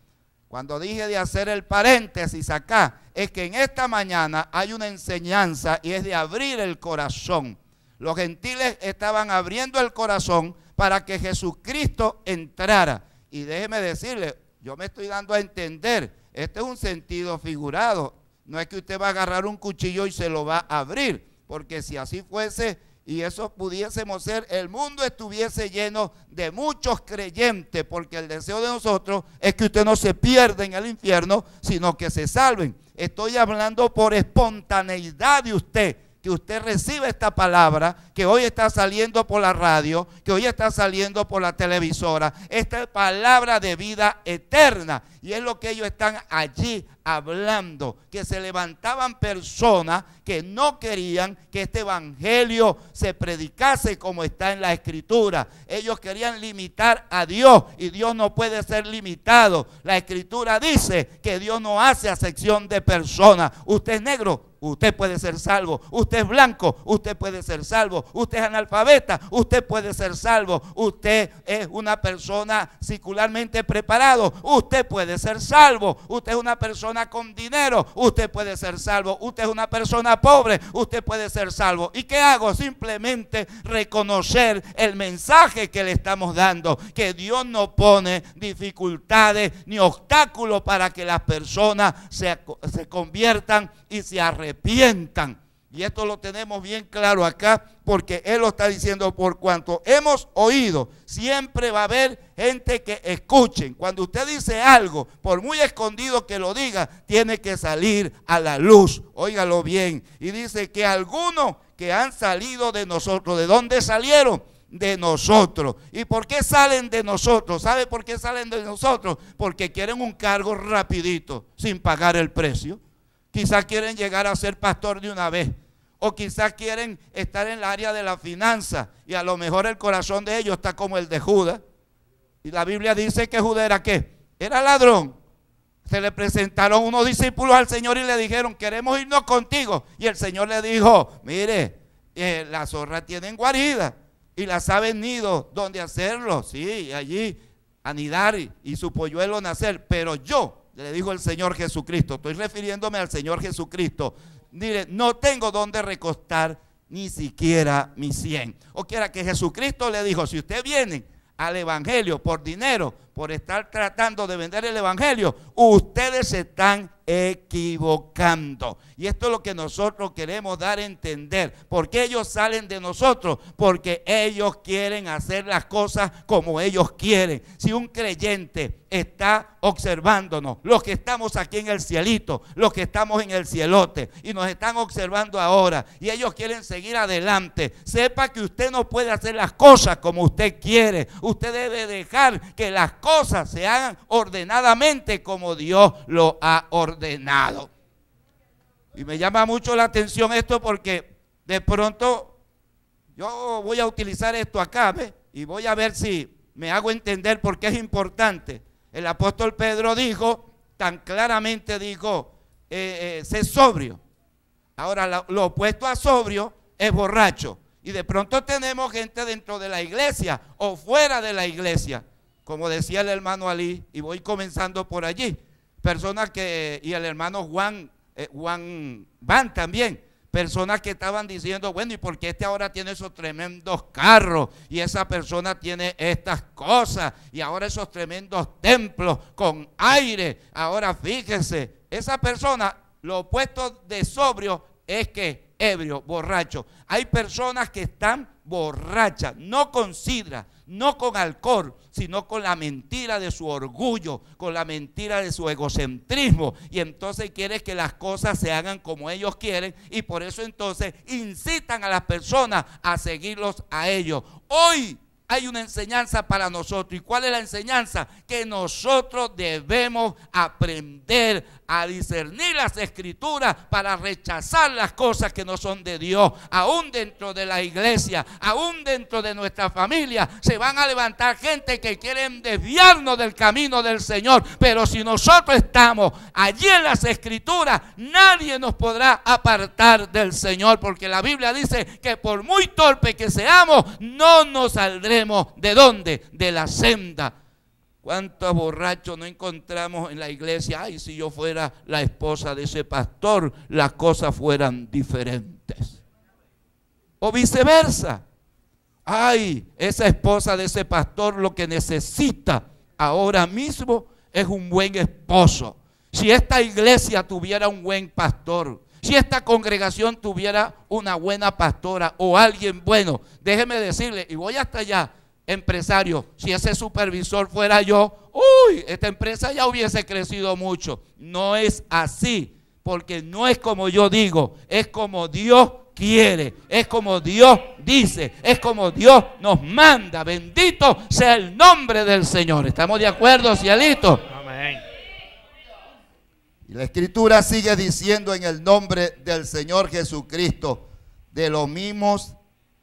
Cuando dije de hacer el paréntesis acá, es que en esta mañana hay una enseñanza y es de abrir el corazón. Los gentiles estaban abriendo el corazón para que Jesucristo entrara. Y déjeme decirle, yo me estoy dando a entender, este es un sentido figurado, no es que usted va a agarrar un cuchillo y se lo va a abrir, porque si así fuese y eso pudiésemos ser, el mundo estuviese lleno de muchos creyentes, porque el deseo de nosotros es que usted no se pierda en el infierno, sino que se salven. Estoy hablando por espontaneidad de usted que usted reciba esta palabra que hoy está saliendo por la radio, que hoy está saliendo por la televisora. Esta es palabra de vida eterna y es lo que ellos están allí hablando, que se levantaban personas que no querían que este evangelio se predicase como está en la escritura. Ellos querían limitar a Dios y Dios no puede ser limitado. La escritura dice que Dios no hace acepción de personas. Usted es negro, usted puede ser salvo. Usted es blanco, usted puede ser salvo. Usted es analfabeta, usted puede ser salvo. Usted es una persona circularmente preparado, usted puede ser salvo. Usted es una persona con dinero, usted puede ser salvo. Usted es una persona pobre, usted puede ser salvo. ¿Y qué hago? Simplemente reconocer el mensaje que le estamos dando, que Dios no pone dificultades ni obstáculos para que las personas se, se conviertan y se arrepientan y esto lo tenemos bien claro acá porque Él lo está diciendo, por cuanto hemos oído, siempre va a haber gente que escuchen. Cuando usted dice algo, por muy escondido que lo diga, tiene que salir a la luz. Óigalo bien. Y dice que algunos que han salido de nosotros, ¿de dónde salieron? de nosotros. ¿Y por qué salen de nosotros? ¿Sabe por qué salen de nosotros? Porque quieren un cargo rapidito, sin pagar el precio. Quizás quieren llegar a ser pastor de una vez. O quizás quieren estar en el área de la finanza. Y a lo mejor el corazón de ellos está como el de Judas. Y la Biblia dice que Judas era qué? Era ladrón. Se le presentaron unos discípulos al Señor y le dijeron, queremos irnos contigo. Y el Señor le dijo, mire, eh, las zorras tienen guarida y las ha venido donde hacerlo. Sí, allí anidar y su polluelo nacer. Pero yo le dijo el Señor Jesucristo, estoy refiriéndome al Señor Jesucristo, dile, no tengo dónde recostar ni siquiera mi 100. O quiera que Jesucristo le dijo, si usted viene al Evangelio por dinero, por estar tratando de vender el Evangelio, ustedes están equivocando. Y esto es lo que nosotros queremos dar a entender. Porque ellos salen de nosotros? Porque ellos quieren hacer las cosas como ellos quieren. Si un creyente está observándonos, los que estamos aquí en el cielito, los que estamos en el cielote y nos están observando ahora y ellos quieren seguir adelante, sepa que usted no puede hacer las cosas como usted quiere. Usted debe dejar que las cosas se hagan ordenadamente como Dios lo ha ordenado nada, Y me llama mucho la atención esto porque de pronto yo voy a utilizar esto acá, Y voy a ver si me hago entender por qué es importante. El apóstol Pedro dijo, tan claramente dijo, eh, eh, sé sobrio. Ahora, lo opuesto a sobrio es borracho. Y de pronto tenemos gente dentro de la iglesia o fuera de la iglesia, como decía el hermano Ali, y voy comenzando por allí personas que, y el hermano Juan, eh, Juan Van también, personas que estaban diciendo, bueno, ¿y por qué este ahora tiene esos tremendos carros? Y esa persona tiene estas cosas, y ahora esos tremendos templos con aire. Ahora fíjense, esa persona, lo opuesto de sobrio es que ebrio, borracho. Hay personas que están borrachas, no consideran, no con alcohol, sino con la mentira de su orgullo, con la mentira de su egocentrismo. Y entonces quiere que las cosas se hagan como ellos quieren y por eso entonces incitan a las personas a seguirlos a ellos. Hoy hay una enseñanza para nosotros. ¿Y cuál es la enseñanza? Que nosotros debemos aprender a discernir las escrituras para rechazar las cosas que no son de Dios. Aún dentro de la iglesia, aún dentro de nuestra familia, se van a levantar gente que quieren desviarnos del camino del Señor. Pero si nosotros estamos allí en las escrituras, nadie nos podrá apartar del Señor, porque la Biblia dice que por muy torpe que seamos, no nos saldremos de dónde? De la senda ¿Cuántos borrachos no encontramos en la iglesia? Ay, si yo fuera la esposa de ese pastor, las cosas fueran diferentes. O viceversa. Ay, esa esposa de ese pastor lo que necesita ahora mismo es un buen esposo. Si esta iglesia tuviera un buen pastor, si esta congregación tuviera una buena pastora o alguien bueno, déjeme decirle, y voy hasta allá, empresario, si ese supervisor fuera yo, uy, esta empresa ya hubiese crecido mucho. No es así, porque no es como yo digo, es como Dios quiere, es como Dios dice, es como Dios nos manda. Bendito sea el nombre del Señor. ¿Estamos de acuerdo, cielito? Amén. Y la escritura sigue diciendo en el nombre del Señor Jesucristo, de los mismos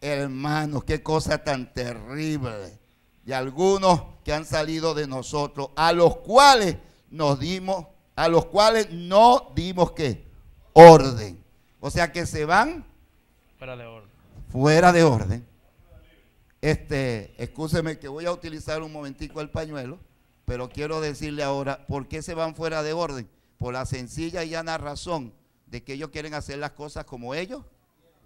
Hermanos, qué cosa tan terrible. Y algunos que han salido de nosotros, a los cuales nos dimos, a los cuales no dimos qué? Orden. O sea que se van fuera de orden. Fuera de orden. Este, escúcheme que voy a utilizar un momentico el pañuelo, pero quiero decirle ahora por qué se van fuera de orden. Por la sencilla y llana razón de que ellos quieren hacer las cosas como ellos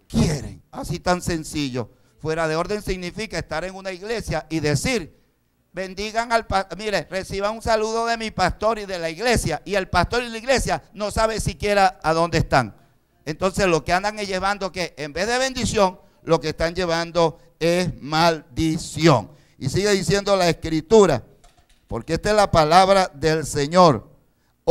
quieren. Así tan sencillo. Fuera de orden significa estar en una iglesia y decir, bendigan al pastor, mire, reciban un saludo de mi pastor y de la iglesia. Y el pastor y la iglesia no sabe siquiera a dónde están. Entonces lo que andan es llevando que en vez de bendición, lo que están llevando es maldición. Y sigue diciendo la escritura, porque esta es la palabra del Señor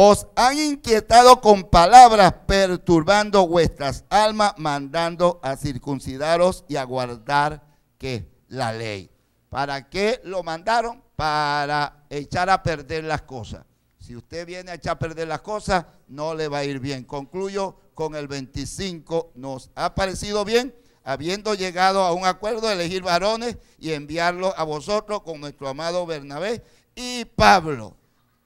os han inquietado con palabras, perturbando vuestras almas, mandando a circuncidaros y a guardar que la ley. ¿Para qué lo mandaron? Para echar a perder las cosas. Si usted viene a echar a perder las cosas, no le va a ir bien. Concluyo con el 25. Nos ha parecido bien, habiendo llegado a un acuerdo, elegir varones y enviarlo a vosotros con nuestro amado Bernabé y Pablo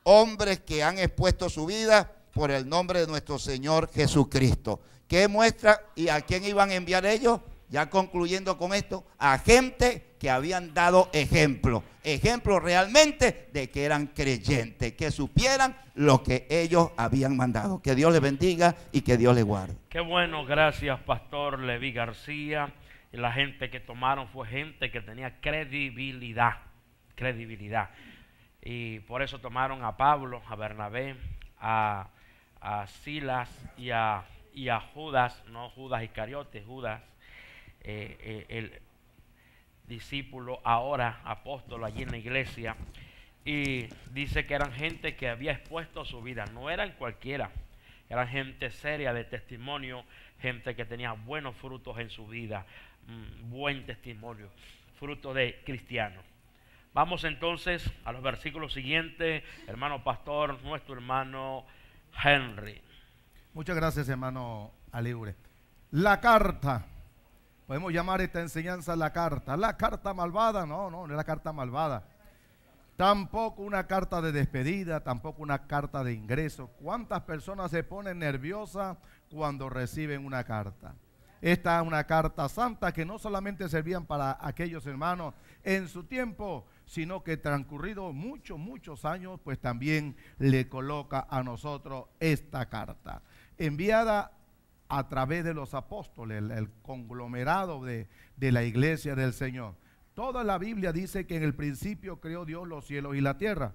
hombres que han expuesto su vida por el nombre de nuestro Señor Jesucristo. ¿Qué muestra y a quién iban a enviar ellos? Ya concluyendo con esto, a gente que habían dado ejemplo, ejemplo realmente de que eran creyentes, que supieran lo que ellos habían mandado. Que Dios les bendiga y que Dios les guarde. Qué bueno, gracias Pastor Levi García. La gente que tomaron fue gente que tenía credibilidad, credibilidad. Y por eso tomaron a Pablo, a Bernabé, a, Silas y a, Judas, no Judas Iscariote, Judas, eh, eh, el discípulo ahora apóstol allí en la iglesia. Y dice que eran gente que había expuesto su vida, no eran cualquiera, eran gente seria de testimonio, gente que tenía buenos frutos en su vida, mm, buen testimonio, fruto de cristiano. Vamos entonces a los versículos siguientes, hermano pastor, nuestro hermano Henry. Muchas gracias, hermano Alibre. La carta. Podemos llamar esta enseñanza la carta. La carta malvada, no, no, no es la carta malvada. Tampoco una carta de despedida, tampoco una carta de ingreso. ¿Cuántas personas se ponen nerviosas cuando reciben una carta? Esta es una carta santa que no solamente servían para aquellos hermanos en su tiempo, sino que transcurrido muchos, muchos años, pues también le coloca a nosotros esta carta, enviada a través de los apóstoles, el, conglomerado de, de la iglesia del Señor. Toda la Biblia dice que en el principio creó Dios los cielos y la tierra,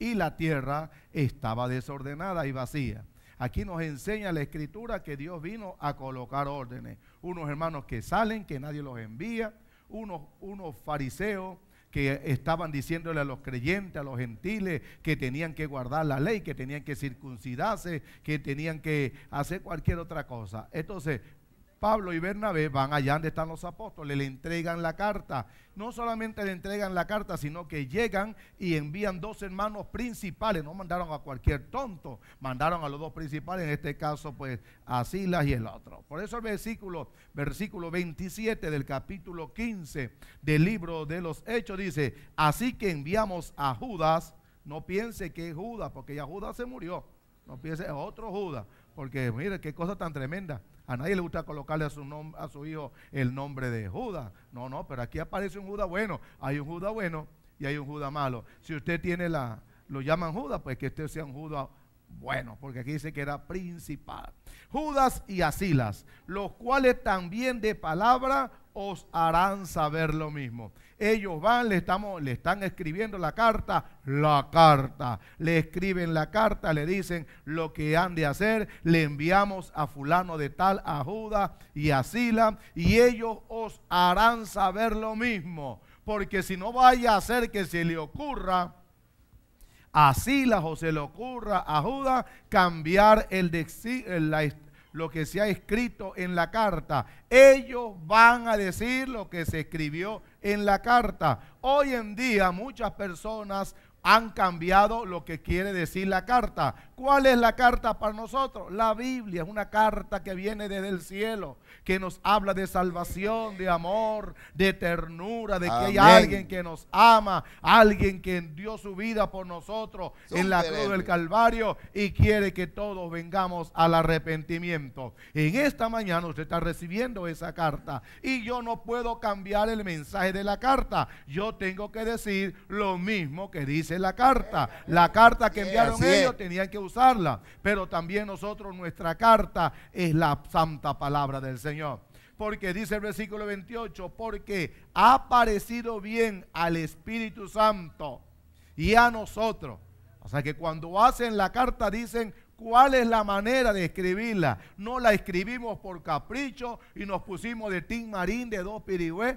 y la tierra estaba desordenada y vacía. Aquí nos enseña la escritura que Dios vino a colocar órdenes. Unos hermanos que salen, que nadie los envía, unos, unos fariseos que estaban diciéndole a los creyentes, a los gentiles, que tenían que guardar la ley, que tenían que circuncidarse, que tenían que hacer cualquier otra cosa. Entonces, Pablo y Bernabé van allá donde están los apóstoles, le entregan la carta. No solamente le entregan la carta, sino que llegan y envían dos hermanos principales. No mandaron a cualquier tonto, mandaron a los dos principales, en este caso pues a Silas y el otro. Por eso el versículo, versículo 27 del capítulo 15 del libro de los Hechos dice, así que enviamos a Judas, no piense que es Judas, porque ya Judas se murió. No piense, otro Judas, porque mire qué cosa tan tremenda a nadie le gusta colocarle a su, hijo el nombre de Judas. No, no, pero aquí aparece un Judas bueno. Hay un Judas bueno y hay un Judas malo. Si usted tiene la, lo llaman Judas, pues que usted sea un Judas bueno, porque aquí dice que era principal. Judas y Asilas, los cuales también de palabra os harán saber lo mismo. Ellos van, le, estamos, le están escribiendo la carta, la carta. Le escriben la carta, le dicen lo que han de hacer, le enviamos a fulano de tal, a Judas y a Sila, y ellos os harán saber lo mismo. Porque si no vaya a ser que se le ocurra a Silas o se le ocurra a Judas cambiar el, de, la historia lo que se ha escrito en la carta. Ellos van a decir lo que se escribió en la carta. Hoy en día muchas personas han cambiado lo que quiere decir la carta. ¿Cuál es la carta para nosotros? La Biblia es una carta que viene desde el cielo, que nos habla de salvación, de amor, de ternura, de que hay alguien que nos ama, alguien que dio su vida por nosotros en la cruz del Calvario y quiere que todos vengamos al arrepentimiento. En esta mañana usted está recibiendo esa carta y yo no puedo cambiar el mensaje de la carta. Yo tengo que decir lo mismo que dice la carta. La carta que enviaron ellos tenían que usarla. Pero también nosotros, nuestra carta es la santa palabra del Señor. Porque dice el versículo 28, porque ha parecido bien al Espíritu Santo y a nosotros. O sea que cuando hacen la carta dicen, cuál es la manera de escribirla. No la escribimos por capricho y nos pusimos de Tim Marín, de dos pirigües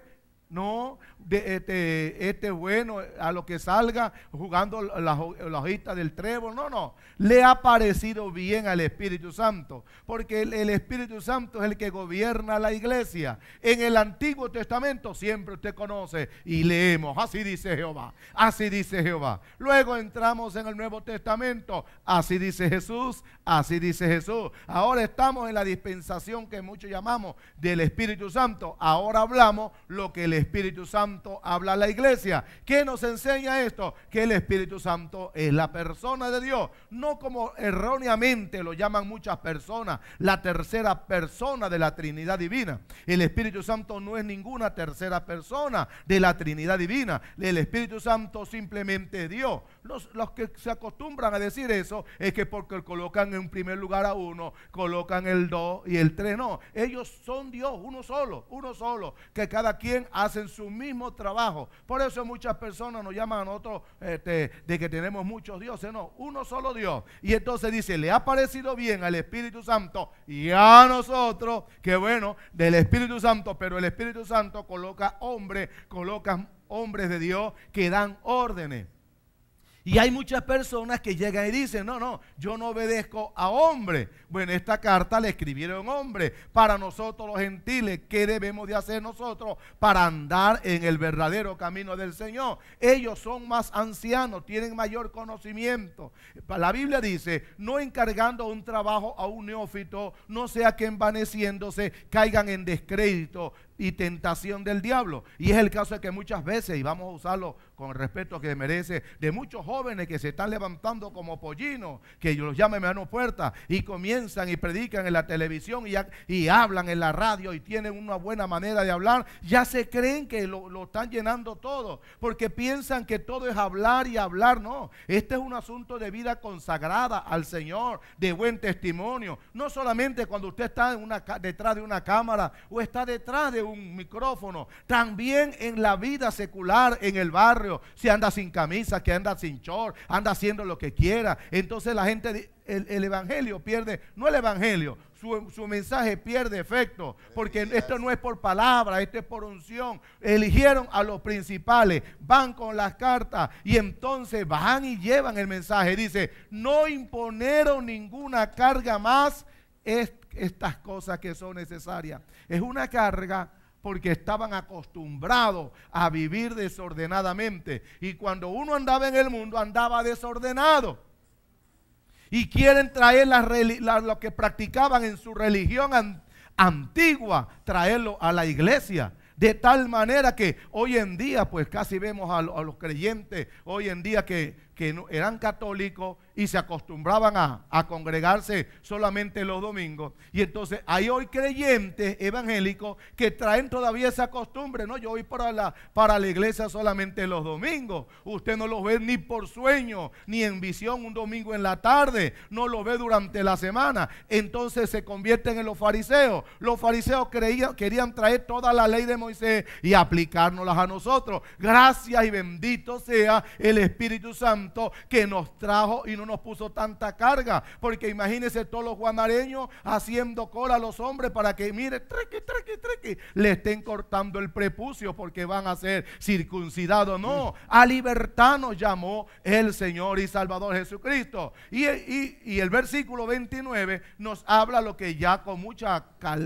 no, de, este, este, bueno, a lo que salga jugando la, la, del trébol. No, no. Le ha parecido bien al Espíritu Santo. Porque el, Espíritu Santo es el que gobierna la iglesia. En el Antiguo Testamento siempre usted conoce y leemos. Así dice Jehová. Así dice Jehová. Luego entramos en el Nuevo Testamento. Así dice Jesús. Así dice Jesús. Ahora estamos en la dispensación que muchos llamamos del Espíritu Santo. Ahora hablamos lo que el Espíritu Santo habla a la iglesia. ¿Qué nos enseña esto? Que el Espíritu Santo es la persona de Dios, no como erróneamente lo llaman muchas personas, la tercera persona de la Trinidad Divina. El Espíritu Santo no es ninguna tercera persona de la Trinidad Divina. El Espíritu Santo simplemente es Dios. Los, que se acostumbran a decir eso es que porque colocan en primer lugar a uno, colocan el dos y el tres. No, ellos son Dios, uno solo, uno solo, que cada quien hace hacen su mismo trabajo. Por eso muchas personas nos llaman a nosotros este, de que tenemos muchos dioses. No, uno solo Dios. Y entonces dice, le ha parecido bien al Espíritu Santo y a nosotros, que bueno, del Espíritu Santo, pero el Espíritu Santo coloca hombres, coloca hombres de Dios que dan órdenes. Y hay muchas personas que llegan y dicen, no, no, yo no obedezco a hombre. Bueno, esta carta le escribieron hombres, Para nosotros los gentiles, ¿qué debemos de hacer nosotros para andar en el verdadero camino del Señor? Ellos son más ancianos, tienen mayor conocimiento. La Biblia dice, no encargando un trabajo a un neófito, no sea que envaneciéndose caigan en descrédito y tentación del diablo. Y es el caso de que muchas veces, y vamos a usarlo con el respeto que merece, de muchos jóvenes que se están levantando como pollinos, que yo los llame mano puerta, y comienzan y predican en la televisión y, y, hablan en la radio y tienen una buena manera de hablar, ya se creen que lo, están llenando todo, porque piensan que todo es hablar y hablar, no. Este es un asunto de vida consagrada al Señor, de buen testimonio. No solamente cuando usted está detrás de una cámara o está detrás de un un micrófono. También en la vida secular, en el barrio, si anda sin camisa, que anda sin short, anda haciendo lo que quiera. Entonces la gente, el, evangelio pierde, no el evangelio, su, mensaje pierde efecto, porque esto no es por palabra, esto es por unción. Eligieron a los principales, van con las cartas y entonces van y llevan el mensaje. Dice, no imponeron ninguna carga más estas cosas que son necesarias. Es una carga porque estaban acostumbrados a vivir desordenadamente. Y cuando uno andaba en el mundo, andaba desordenado. Y quieren traer lo que practicaban en su religión antigua, traerlo a la iglesia. De tal manera que hoy en día, pues casi vemos a los creyentes, hoy en día que que eran católicos y se acostumbraban a, congregarse solamente los domingos. Y entonces hay hoy creyentes evangélicos que traen todavía esa costumbre. No, yo voy para la, para la iglesia solamente los domingos. Usted no los ve ni por sueño, ni en visión un domingo en la tarde. No los ve durante la semana. Entonces se convierten en los fariseos. Los fariseos creían, querían traer toda la ley de Moisés y aplicárnoslas a nosotros. Gracias y bendito sea el Espíritu Santo que nos trajo y no nos puso tanta carga. Porque imagínense todos los guanareños haciendo cola a los hombres para que, mire, le estén cortando el prepucio porque van a ser circuncidados. No, a libertad nos llamó el Señor y Salvador Jesucristo. Y, el versículo 29 nos habla lo que ya con mucha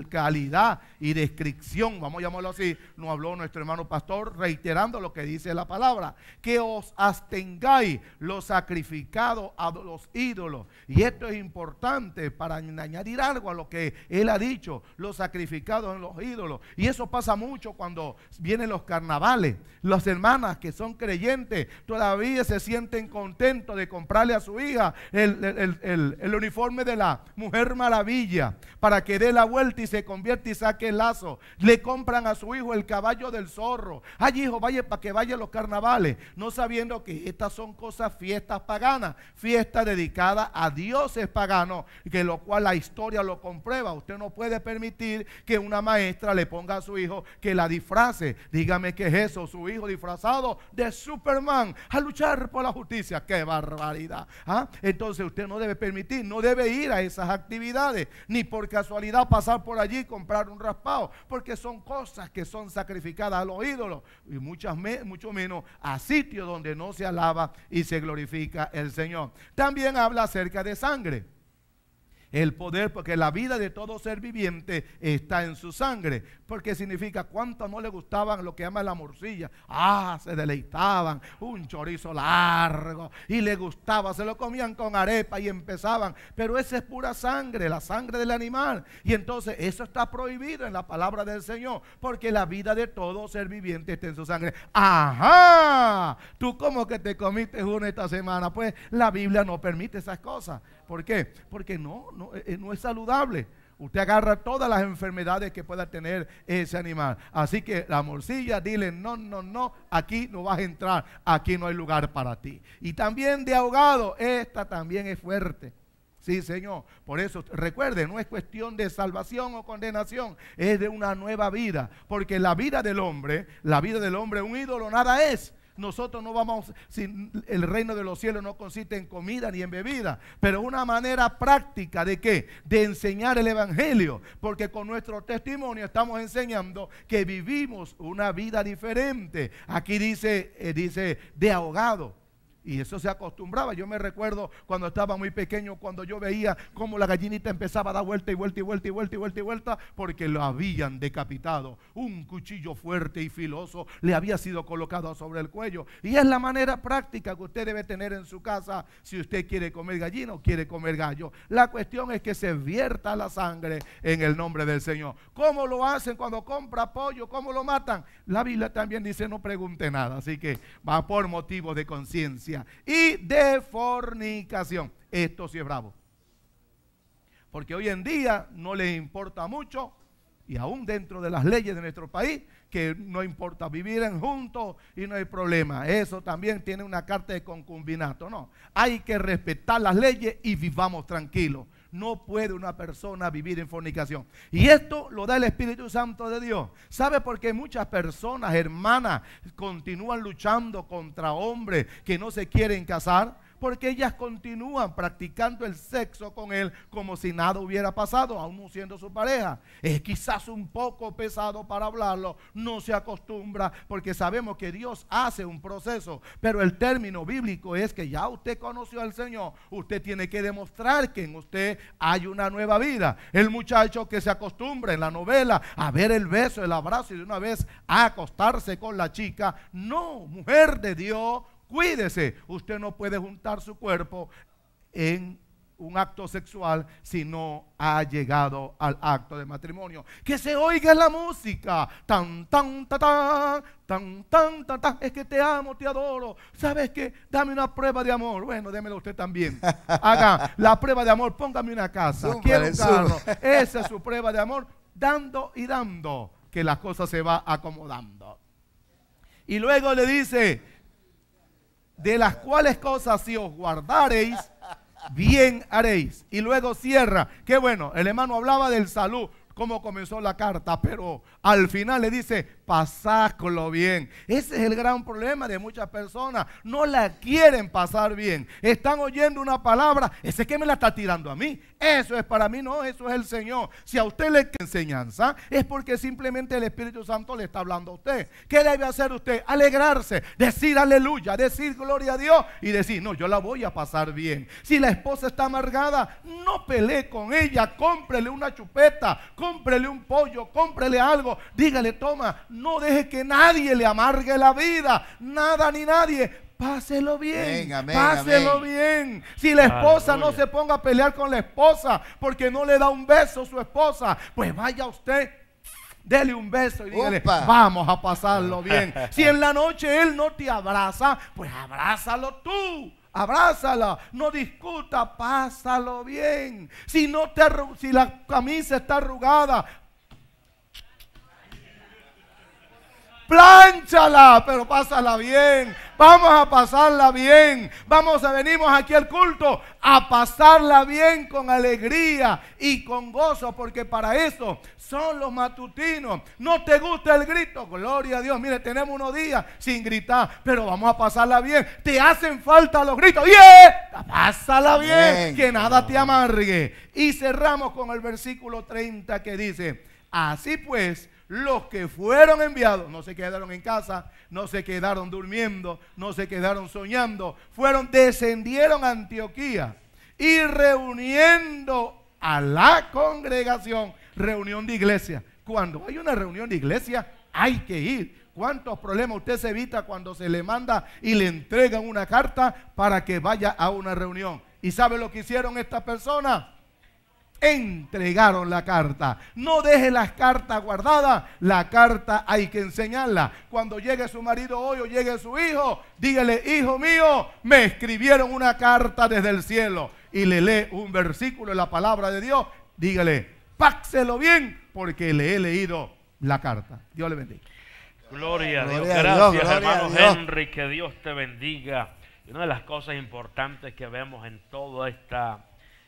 calidad y descripción, vamos a llamarlo así, nos habló nuestro hermano pastor reiterando lo que dice la palabra, que os abstengáis los sacrificado a los ídolos. Y esto es importante para añadir algo a lo que él ha dicho, los sacrificados en los ídolos. Y eso pasa mucho cuando vienen los carnavales. Las hermanas que son creyentes todavía se sienten contentos de comprarle a su hija el, el uniforme de la Mujer Maravilla para que dé la vuelta y se convierta y saque el lazo. Le compran a su hijo el caballo del zorro. Ay, hijo, vaya para que vaya a los carnavales, no sabiendo que estas son cosas fiestas paganas, fiestas dedicadas a dioses paganos, que lo cual la historia lo comprueba. Usted no puede permitir que una maestra le ponga a su hijo que la disfrace. Dígame qué es eso, su hijo disfrazado de Superman a luchar por la justicia. ¡Qué barbaridad! ¿Ah? Entonces usted no debe permitir, no debe ir a esas actividades, ni por casualidad pasar por allí y comprar un raspado, porque son cosas que son sacrificadas a los ídolos y muchas mucho menos a sitios donde no se alaba y se glorifica el Señor. También habla acerca de sangre. El poder, porque la vida de todo ser viviente está en su sangre. Porque significa cuánto no le gustaban lo que llaman la morcilla. Ah, se deleitaban. Un chorizo largo. Y le gustaba. Se lo comían con arepa y empezaban. Pero esa es pura sangre, la sangre del animal. Y entonces eso está prohibido en la palabra del Señor. Porque la vida de todo ser viviente está en su sangre. Ajá. Tú como que te comiste uno esta semana. Pues la Biblia no permite esas cosas. ¿Por qué? Porque no, no eh, eh, no, es saludable. Usted agarra todas las enfermedades que pueda tener ese animal. Así que la morcilla, dile, no, no, no, aquí no vas a entrar, aquí no hay lugar para ti. Y también de ahogado, esta también es fuerte. Sí, Señor. Por eso, recuerde, no es cuestión de salvación o condenación, es de una nueva vida. Porque la vida del hombre, la vida del hombre, un ídolo nada es. Nosotros no vamos, el reino de los cielos no consiste en comida ni en bebida, pero una manera práctica de qué? De enseñar el Evangelio, porque con nuestro testimonio estamos enseñando que vivimos una vida diferente. Aquí dice, eh, dice, de ahogado. Y eso se acostumbraba. Yo me recuerdo cuando estaba muy pequeño, cuando yo veía cómo la gallinita empezaba a dar vuelta y vuelta y vuelta y vuelta y vuelta y vuelta, porque lo habían decapitado. Un cuchillo fuerte y filoso le había sido colocado sobre el cuello. Y es la manera práctica que usted debe tener en su casa si usted quiere comer gallino quiere comer gallo. La cuestión es que se vierta la sangre en el nombre del Señor. ¿Cómo lo hacen cuando compra pollo? ¿Cómo lo matan? La Biblia también dice no pregunte nada. Así que va por motivo de conciencia y de fornicación. Esto sí es bravo. Porque hoy en día no les importa mucho, y aún dentro de las leyes de nuestro país, que no importa, vivir en juntos y no hay problema. Eso también tiene una carta de concubinato. No, hay que respetar las leyes y vivamos tranquilos no puede una persona vivir en fornicación. Y esto lo da el Espíritu Santo de Dios. ¿Sabe por qué muchas personas, hermanas, continúan luchando contra hombres que no se quieren casar? porque ellas continúan practicando el sexo con él como si nada hubiera pasado, aún no siendo su pareja. Es quizás un poco pesado para hablarlo, no se acostumbra, porque sabemos que Dios hace un proceso, pero el término bíblico es que ya usted conoció al Señor, usted tiene que demostrar que en usted hay una nueva vida. El muchacho que se acostumbra en la novela a ver el beso, el abrazo y de una vez a acostarse con la chica, no, mujer de Dios, Cuídese, usted no puede juntar su cuerpo en un acto sexual si no ha llegado al acto de matrimonio. Que se oiga la música. Tan, tan, ta, tan, tan, tan, tan, tan. Es que te amo, te adoro. ¿Sabes qué? Dame una prueba de amor. Bueno, démelo usted también. Haga la prueba de amor. Póngame una casa. un Esa es su prueba de amor. Dando y dando que las cosas se va acomodando. Y luego le dice, de las cuales cosas si os guardaréis, bien haréis. Y luego cierra. Qué bueno, el hermano hablaba del salud, como comenzó la carta, pero al final le dice, lo bien. Ese es el gran problema de muchas personas. No la quieren pasar bien. Están oyendo una palabra, ese que me la está tirando a mí. Eso es para mí, no, eso es el Señor. Si a usted le enseñanza, es porque simplemente el Espíritu Santo le está hablando a usted. ¿Qué debe hacer usted? Alegrarse, decir aleluya, decir gloria a Dios y decir, no, yo la voy a pasar bien. Si la esposa está amargada, no pelee con ella, cómprele una chupeta, cómprele un pollo, cómprele algo, dígale, toma, no deje que nadie le amargue la vida. Nada ni nadie. Páselo bien. páselo bien. Si la esposa no se ponga a pelear con la esposa porque no le da un beso a su esposa, pues vaya usted. Dele un beso y dígale, vamos a pasarlo bien. si en la noche él no te abraza, pues abrázalo tú abrázala, no discuta, pásalo bien. Si no te si la camisa está arrugada, Plánchala, pero pásala bien. Vamos a pasarla bien. Vamos a venimos aquí al culto a pasarla bien con alegría y con gozo, porque para eso son los matutinos. No te gusta el grito, gloria a Dios. Mire, tenemos unos días sin gritar, pero vamos a pasarla bien. Te hacen falta los gritos. ¡Bien! pásala bien, que nada te amargue. Y cerramos con el versículo 30 que dice, así pues, los que fueron enviados no se quedaron en casa, no se quedaron durmiendo, no se quedaron soñando, fueron, descendieron a Antioquía y reuniendo a la congregación, reunión de iglesia. Cuando hay una reunión de iglesia, hay que ir. ¿Cuántos problemas usted se evita cuando se le manda y le entregan una carta para que vaya a una reunión? ¿Y sabe lo que hicieron estas personas? entregaron la carta. No deje las cartas guardadas, la carta hay que enseñarla. Cuando llegue su marido hoy o llegue su hijo, dígale, hijo mío, me escribieron una carta desde el cielo y le lee un versículo de la palabra de Dios, dígale, páxelo bien porque le he leído la carta. Dios le bendiga. Gloria a Dios. Gracias, hermano Henry, que Dios te bendiga. Y una de las cosas importantes que vemos en toda esta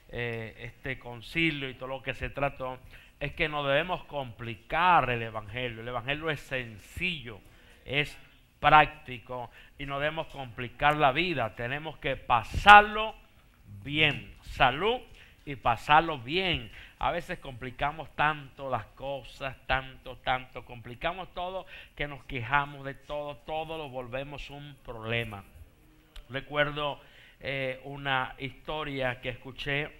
eh, este concilio y todo lo que se trató, es que no debemos complicar el Evangelio. El Evangelio es sencillo, es práctico y no debemos complicar la vida. Tenemos que pasarlo bien. Salud y pasarlo bien. A veces complicamos tanto las cosas, tanto, tanto. Complicamos todo que nos quejamos de todo. Todo lo volvemos un problema. Recuerdo eh, una historia que escuché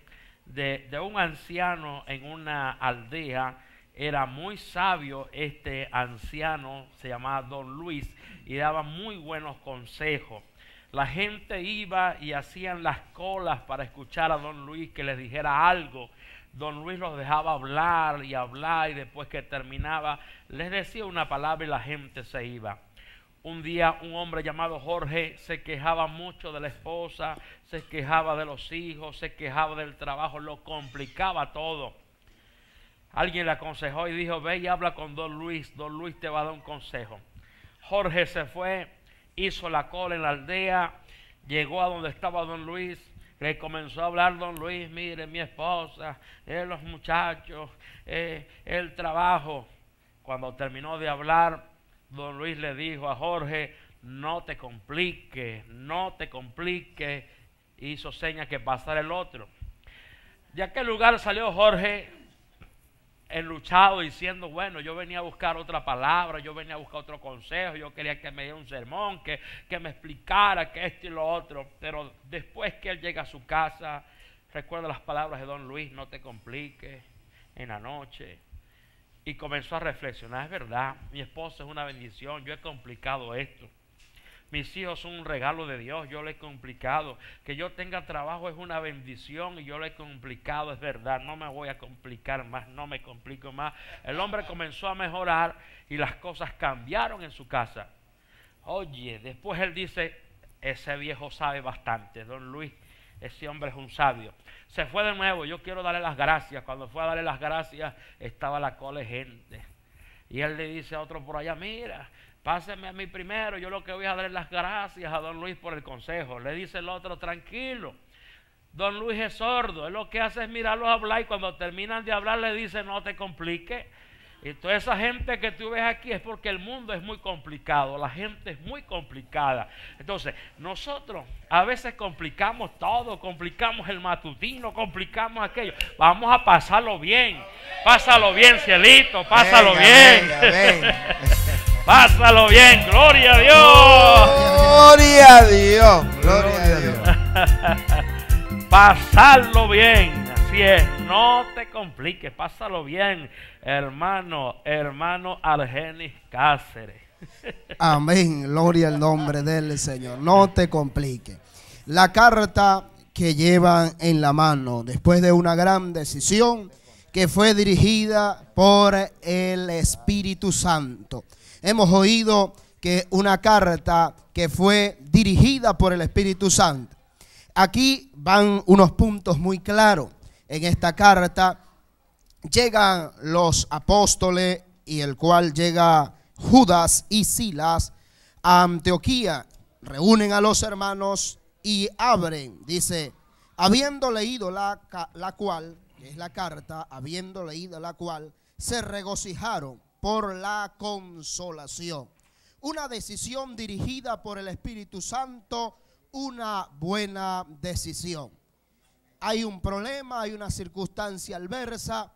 de, de un anciano en una aldea era muy sabio este anciano, se llamaba Don Luis, y daba muy buenos consejos. La gente iba y hacían las colas para escuchar a Don Luis que les dijera algo. Don Luis los dejaba hablar y hablar y después que terminaba les decía una palabra y la gente se iba. Un día un hombre llamado Jorge se quejaba mucho de la esposa, se quejaba de los hijos, se quejaba del trabajo, lo complicaba todo. Alguien le aconsejó y dijo, ve y habla con Don Luis, Don Luis te va a dar un consejo. Jorge se fue, hizo la cola en la aldea, llegó a donde estaba Don Luis, le comenzó a hablar Don Luis, mire mi esposa, eh, los muchachos, eh, el trabajo. Cuando terminó de hablar, don Luis le dijo a Jorge, no te compliques, no te compliques, hizo señas que pasara el otro. De aquel lugar salió Jorge enluchado diciendo, bueno, yo venía a buscar otra palabra, yo venía a buscar otro consejo, yo quería que me diera un sermón, que, que me explicara que esto y lo otro. Pero después que él llega a su casa, recuerda las palabras de don Luis, no te compliques en la noche, y comenzó a reflexionar, es verdad, mi esposa es una bendición, yo he complicado esto. Mis hijos son un regalo de Dios, yo le he complicado. Que yo tenga trabajo es una bendición y yo lo he complicado, es verdad. No me voy a complicar más, no me complico más. El hombre comenzó a mejorar y las cosas cambiaron en su casa. Oye, después él dice, ese viejo sabe bastante, don Luis ese hombre es un sabio. Se fue de nuevo, yo quiero darle las gracias. Cuando fue a darle las gracias, estaba la cole gente. Y él le dice a otro por allá, mira, páseme a mí primero, yo lo que voy a darle las gracias a don Luis por el consejo. Le dice el otro, tranquilo, don Luis es sordo, él lo que hace es mirarlos hablar y cuando terminan de hablar le dice, no te compliques y toda esa gente que tú ves aquí es porque el mundo es muy complicado, la gente es muy complicada. Entonces, nosotros a veces complicamos todo, complicamos el matutino, complicamos aquello. Vamos a pasarlo bien. Pásalo bien, cielito, pásalo bien. pásalo bien, gloria a Dios. Gloria a Dios, gloria a Dios. Pasarlo bien, así es. No te compliques, pásalo bien hermano, hermano Argenis Cáceres. Amén, gloria al nombre del Señor. No te complique. La carta que llevan en la mano después de una gran decisión que fue dirigida por el Espíritu Santo. Hemos oído que una carta que fue dirigida por el Espíritu Santo. Aquí van unos puntos muy claros en esta carta llegan los apóstoles y el cual llega Judas y Silas a Antioquía, reúnen a los hermanos y abren, dice, habiendo leído la, la cual, que es la carta, habiendo leído la cual, se regocijaron por la consolación. Una decisión dirigida por el Espíritu Santo, una buena decisión. Hay un problema, hay una circunstancia adversa,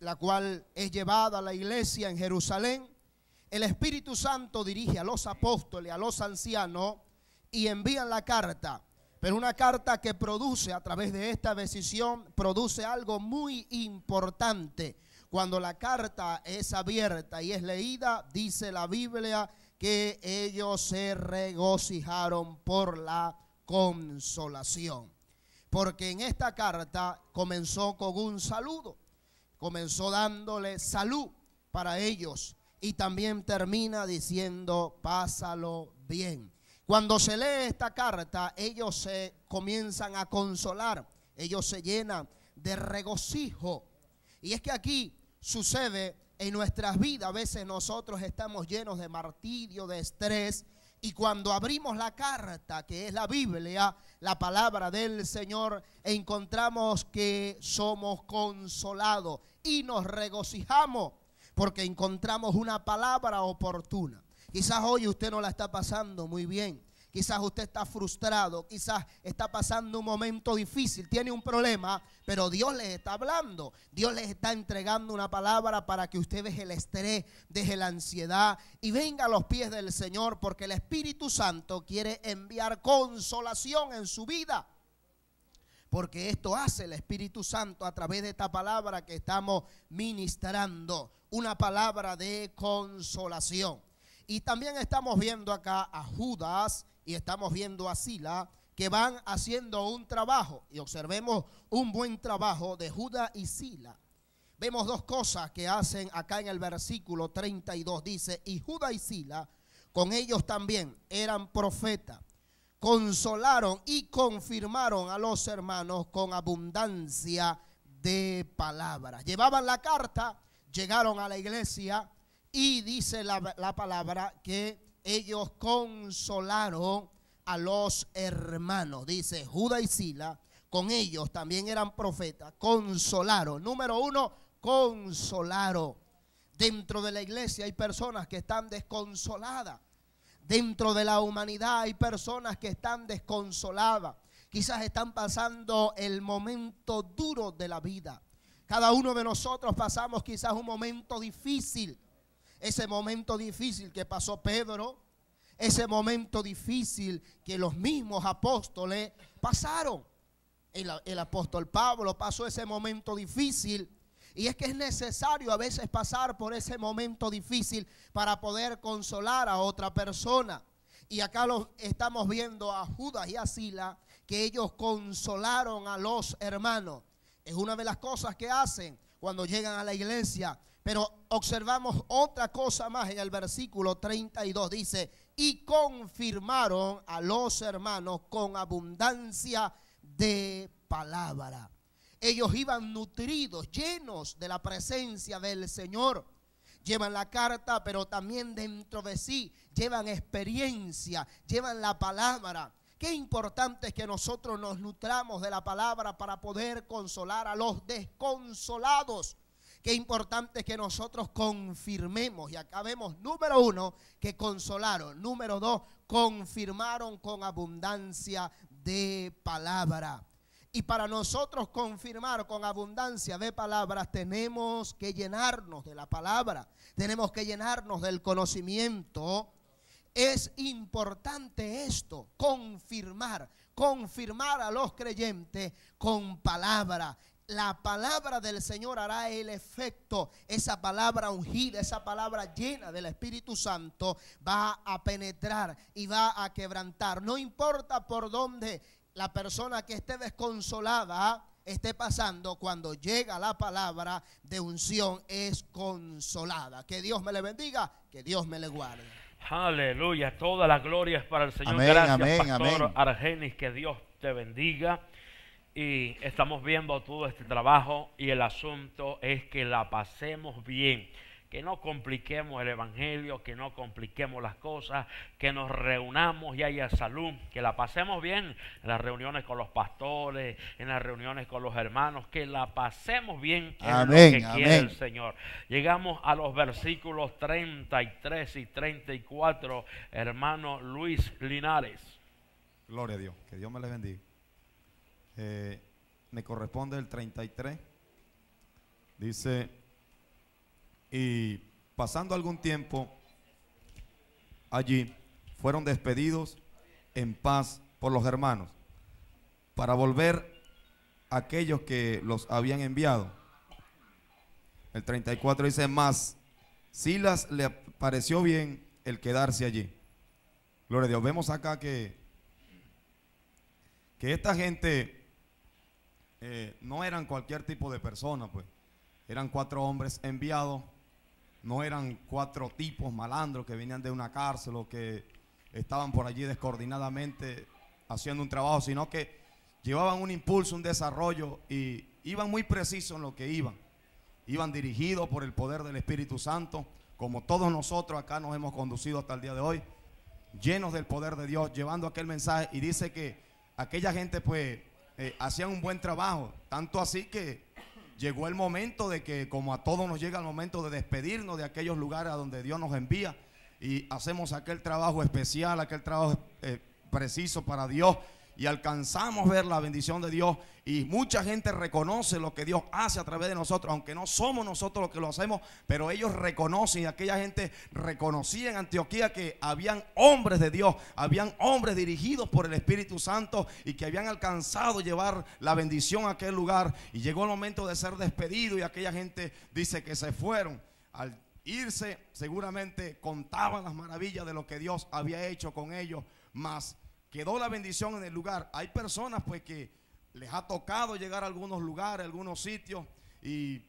la cual es llevada a la iglesia en Jerusalén, el Espíritu Santo dirige a los apóstoles, a los ancianos, y envían la carta. Pero una carta que produce a través de esta decisión, produce algo muy importante. Cuando la carta es abierta y es leída, dice la Biblia que ellos se regocijaron por la consolación. Porque en esta carta comenzó con un saludo comenzó dándole salud para ellos y también termina diciendo, pásalo bien. Cuando se lee esta carta, ellos se comienzan a consolar, ellos se llenan de regocijo. Y es que aquí sucede en nuestras vidas, a veces nosotros estamos llenos de martirio, de estrés, y cuando abrimos la carta, que es la Biblia, la palabra del Señor, encontramos que somos consolados y nos regocijamos porque encontramos una palabra oportuna. Quizás hoy usted no la está pasando muy bien. Quizás usted está frustrado, quizás está pasando un momento difícil, tiene un problema, pero Dios les está hablando. Dios les está entregando una palabra para que usted deje el estrés, deje la ansiedad y venga a los pies del Señor, porque el Espíritu Santo quiere enviar consolación en su vida. Porque esto hace el Espíritu Santo a través de esta palabra que estamos ministrando, una palabra de consolación. Y también estamos viendo acá a Judas y estamos viendo a Sila, que van haciendo un trabajo, y observemos un buen trabajo de Judas y Sila. Vemos dos cosas que hacen acá en el versículo 32, dice, y Judas y Sila, con ellos también eran profetas, consolaron y confirmaron a los hermanos con abundancia de palabras. Llevaban la carta, llegaron a la iglesia y dice la, la palabra que ellos consolaron a los hermanos. Dice Judas y Sila, con ellos también eran profetas, consolaron. Número uno, consolaron. Dentro de la iglesia hay personas que están desconsoladas. Dentro de la humanidad hay personas que están desconsoladas. Quizás están pasando el momento duro de la vida. Cada uno de nosotros pasamos quizás un momento difícil ese momento difícil que pasó Pedro, ese momento difícil que los mismos apóstoles pasaron. El, apóstol Pablo pasó ese momento difícil. Y es que es necesario a veces pasar por ese momento difícil para poder consolar a otra persona. Y acá estamos viendo a Judas y a Sila, que ellos consolaron a los hermanos. Es una de las cosas que hacen cuando llegan a la iglesia. Pero observamos otra cosa más en el versículo 32. Dice, y confirmaron a los hermanos con abundancia de palabra. Ellos iban nutridos, llenos de la presencia del Señor. Llevan la carta, pero también dentro de sí llevan experiencia, llevan la palabra. Qué importante es que nosotros nos nutramos de la palabra para poder consolar a los desconsolados qué importante que nosotros confirmemos. Y acabemos. número uno, que consolaron. Número dos, confirmaron con abundancia de palabra. Y para nosotros confirmar con abundancia de palabras, tenemos que llenarnos de la palabra, tenemos que llenarnos del conocimiento. Es importante esto, confirmar, confirmar a los creyentes con palabra la palabra del Señor hará el efecto. Esa palabra ungida, esa palabra llena del Espíritu Santo va a penetrar y va a quebrantar. No importa por dónde la persona que esté desconsolada esté pasando, cuando llega la palabra de unción es consolada. Que Dios me le bendiga, que Dios me le guarde. Aleluya, toda la gloria es para el Señor. Amén, Gracias, amén, Pastor Argenis, que Dios te bendiga y estamos viendo todo este trabajo y el asunto es que la pasemos bien, que no compliquemos el Evangelio, que no compliquemos las cosas, que nos reunamos y haya salud, que la pasemos bien en las reuniones con los pastores, en las reuniones con los hermanos, que la pasemos bien en amén, el Señor. Llegamos a los versículos 33 y 34, hermano Luis Linares. Gloria a Dios, que Dios me le bendiga. Eh, me corresponde el 33. Dice, y pasando algún tiempo allí, fueron despedidos en paz por los hermanos, para volver a aquellos que los habían enviado. El 34 dice, más Silas le pareció bien el quedarse allí. Gloria a Dios. Vemos acá que, que esta gente eh, no eran cualquier tipo de persona, pues. Eran cuatro hombres enviados, no eran cuatro tipos malandros que venían de una cárcel o que estaban por allí descoordinadamente haciendo un trabajo, sino que llevaban un impulso, un desarrollo y iban muy precisos en lo que iban. Iban dirigidos por el poder del Espíritu Santo, como todos nosotros acá nos hemos conducido hasta el día de hoy, llenos del poder de Dios, llevando aquel mensaje y dice que aquella gente pues eh, hacían un buen trabajo. Tanto así que llegó el momento de que, como a todos nos llega el momento de despedirnos de aquellos lugares a donde Dios nos envía y hacemos aquel trabajo especial, aquel trabajo eh, preciso para Dios y alcanzamos a ver la bendición de Dios y mucha gente reconoce lo que Dios hace a través de nosotros, aunque no somos nosotros los que lo hacemos, pero ellos reconocen aquella gente reconocía en Antioquía que habían hombres de Dios, habían hombres dirigidos por el Espíritu Santo y que habían alcanzado llevar la bendición a aquel lugar y llegó el momento de ser despedido y aquella gente dice que se fueron al irse seguramente contaban las maravillas de lo que Dios había hecho con ellos, más quedó la bendición en el lugar. Hay personas pues que les ha tocado llegar a algunos lugares, a algunos sitios y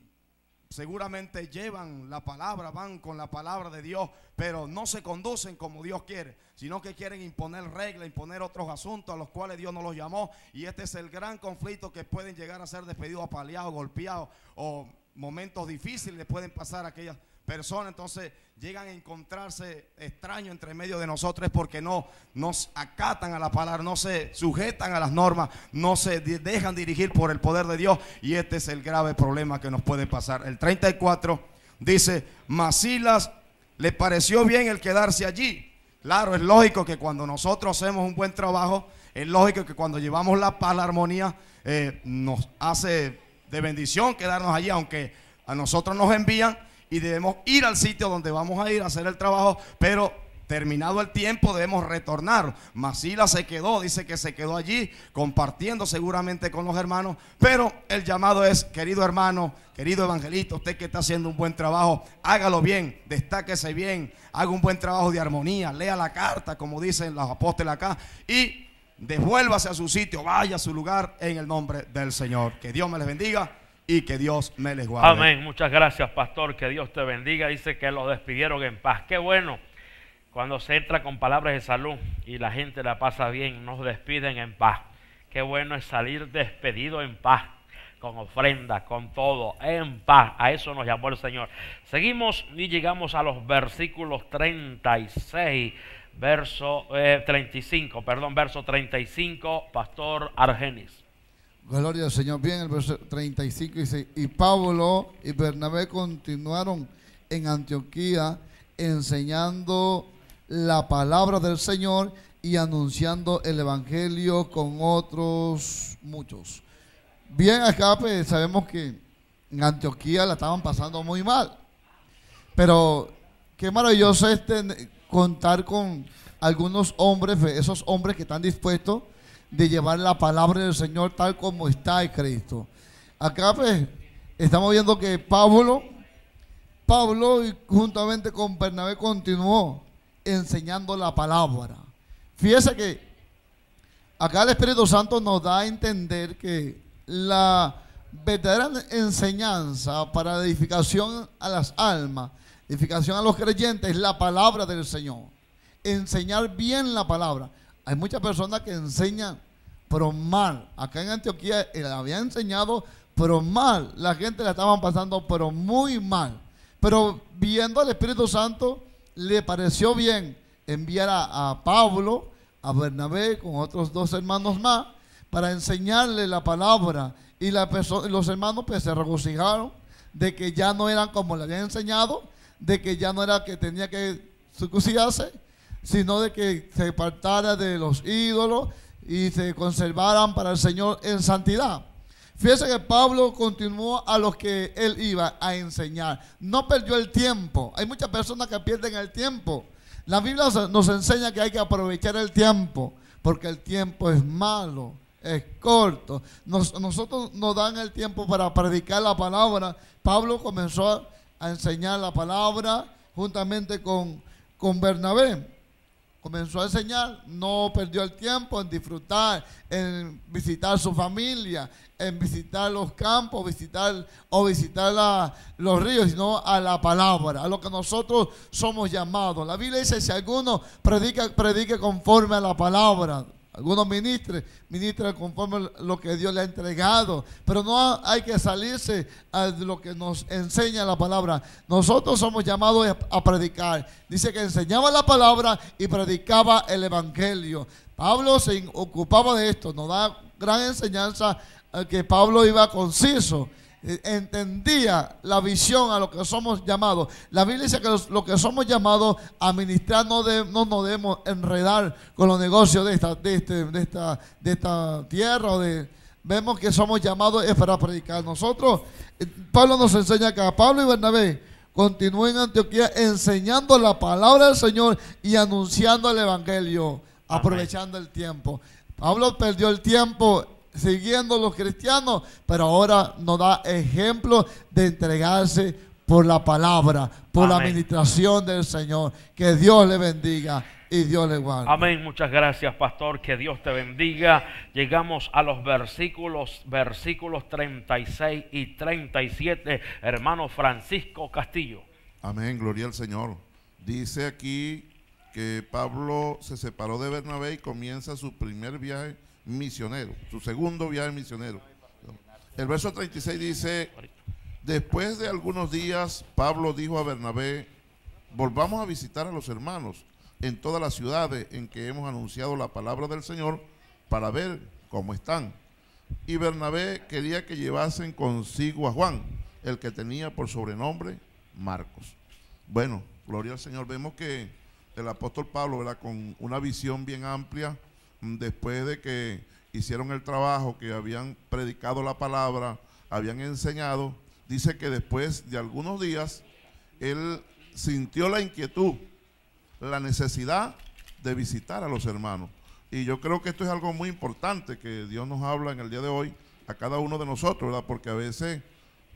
seguramente llevan la palabra, van con la palabra de Dios, pero no se conducen como Dios quiere, sino que quieren imponer reglas, imponer otros asuntos a los cuales Dios no los llamó. Y este es el gran conflicto que pueden llegar a ser despedidos, apaleados, golpeados o momentos difíciles pueden pasar aquellas personas, entonces llegan a encontrarse extraños entre medio de nosotros porque no nos acatan a la palabra, no se sujetan a las normas, no se dejan dirigir por el poder de Dios. Y este es el grave problema que nos puede pasar. El 34 dice, Masilas le pareció bien el quedarse allí. Claro, es lógico que cuando nosotros hacemos un buen trabajo, es lógico que cuando llevamos la paz, armonía, eh, nos hace de bendición quedarnos allí, aunque a nosotros nos envían y debemos ir al sitio donde vamos a ir a hacer el trabajo, pero terminado el tiempo debemos retornar. Masila se quedó, dice que se quedó allí compartiendo seguramente con los hermanos, pero el llamado es, querido hermano, querido evangelista, usted que está haciendo un buen trabajo, hágalo bien, destáquese bien, haga un buen trabajo de armonía, lea la carta, como dicen los apóstoles acá, y devuélvase a su sitio, vaya a su lugar en el nombre del Señor. Que Dios me les bendiga y que Dios me les guarde. Amén. Muchas gracias, pastor. Que Dios te bendiga. Dice que los despidieron en paz. Qué bueno. Cuando se entra con palabras de salud y la gente la pasa bien, nos despiden en paz. Qué bueno es salir despedido en paz, con ofrenda, con todo, en paz. A eso nos llamó el Señor. Seguimos y llegamos a los versículos 36, verso 35, eh, perdón, verso 35, Pastor Argenis. Gloria al Señor. Bien, el verso 35 dice, y Pablo y Bernabé continuaron en Antioquía enseñando la palabra del Señor y anunciando el Evangelio con otros muchos. Bien, acá pues, sabemos que en Antioquía la estaban pasando muy mal, pero qué maravilloso es contar con algunos hombres, pues, esos hombres que están dispuestos de llevar la palabra del Señor tal como está en Cristo. Acá pues, estamos viendo que Pablo, Pablo juntamente con Bernabé continuó enseñando la palabra. Fíjese que acá el Espíritu Santo nos da a entender que la verdadera enseñanza para la edificación a las almas, edificación a los creyentes, es la palabra del Señor. Enseñar bien la palabra. Hay muchas personas que enseñan pero mal, Acá en Antioquía eh, Le había enseñado pero mal La gente la estaban pasando pero muy mal. Pero viendo al Espíritu Santo, le pareció bien enviar a, Pablo, a Bernabé, con otros dos hermanos más, para enseñarle la palabra. Y los hermanos pues se regocijaron de que ya no eran como le habían enseñado, de que ya no era que tenía que Sucuciarse sino de que se apartara de los ídolos, y se conservaran para el Señor en santidad. Fíjese que Pablo continuó a los que él iba a enseñar. No perdió el tiempo. Hay muchas personas que pierden el tiempo. La Biblia nos enseña que hay que aprovechar el tiempo, porque el tiempo es malo, es corto. nosotros nos dan el tiempo para predicar la palabra. Pablo comenzó a enseñar la palabra juntamente con, con Bernabé comenzó a enseñar, no perdió el tiempo en disfrutar, en visitar su familia, en visitar los campos, visitar o visitar los ríos, sino a la palabra, a lo que nosotros somos llamados. La Biblia dice, si alguno predica, predique conforme a la palabra. Algunos ministres ministran conforme lo que Dios le ha entregado, pero no hay que salirse a lo que nos enseña la palabra. Nosotros somos llamados a predicar. Dice que enseñaba la palabra y predicaba el evangelio. Pablo se ocupaba de esto, nos da gran enseñanza eh, que Pablo iba conciso entendía la visión a lo que somos llamados. La Biblia dice que los, lo que somos llamados a ministrar no, nos debemos enredar con los negocios de esta, de este, esta, de esta tierra vemos que somos llamados es para predicar. Nosotros, eh, Pablo nos enseña que Pablo y Bernabé continúen en Antioquía enseñando la palabra del Señor y anunciando el Evangelio, aprovechando el tiempo. Pablo perdió el tiempo siguiendo los cristianos, pero ahora nos da ejemplo de entregarse por la palabra, por la administración del Señor. Que Dios le bendiga y Dios le guarde. Amén. Muchas gracias, pastor. Que Dios te bendiga. Llegamos a los versículos, versículos 36 y 37, hermano Francisco Castillo. Amén. Gloria al Señor. Dice aquí que Pablo se separó de Bernabé y comienza su primer viaje misionero, su segundo viaje misionero. El verso 36 dice, después de algunos días, Pablo dijo a Bernabé, volvamos a visitar a los hermanos en todas las ciudades en que hemos anunciado la palabra del Señor para ver cómo están. Y Bernabé quería que llevasen consigo a Juan, el que tenía por sobrenombre Marcos. Bueno, gloria al Señor. Vemos que el apóstol Pablo, Era con una visión bien amplia, después de que hicieron el trabajo, que habían predicado la palabra, habían enseñado, dice que después de algunos días, él sintió la inquietud, la necesidad de visitar a los hermanos. Y yo creo que esto es algo muy importante que Dios nos habla en el día de hoy a cada uno de nosotros, ¿verdad? Porque a veces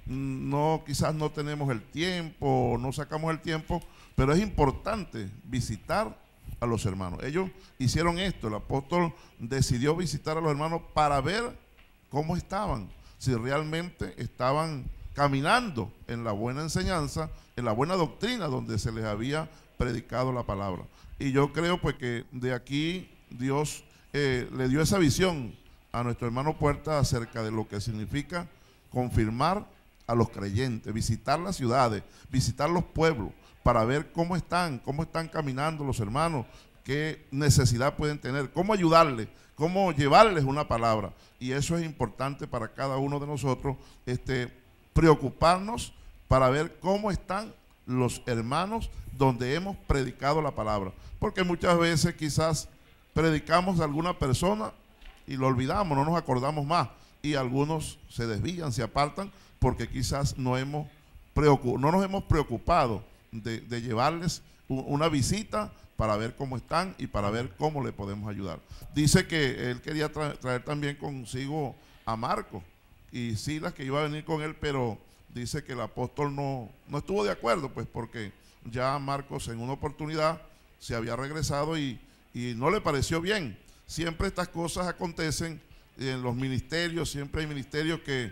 mm, no, quizás no tenemos el tiempo, no sacamos el tiempo, pero es importante visitar a los hermanos. Ellos hicieron esto, el apóstol decidió visitar a los hermanos para ver cómo estaban, si realmente estaban caminando en la buena enseñanza, en la buena doctrina donde se les había predicado la palabra. Y yo creo pues que de aquí Dios eh, le dio esa visión a nuestro hermano Puerta acerca de lo que significa confirmar a los creyentes, visitar las ciudades, visitar los pueblos, para ver cómo están, cómo están caminando los hermanos, qué necesidad pueden tener, cómo ayudarles, cómo llevarles una palabra. Y eso es importante para cada uno de nosotros, este, preocuparnos para ver cómo están los hermanos donde hemos predicado la palabra. Porque muchas veces quizás predicamos a alguna persona y lo olvidamos, no nos acordamos más. Y algunos se desvían, se apartan, porque quizás no, hemos no nos hemos preocupado de, llevarles una visita para ver cómo están y para ver cómo le podemos ayudar. Dice que él quería traer, también consigo a Marco y Silas que iba a venir con él, pero dice que el apóstol no, no estuvo de acuerdo, pues porque ya Marcos en una oportunidad se había regresado y, no le pareció bien. Siempre estas cosas acontecen en los ministerios, siempre hay ministerios que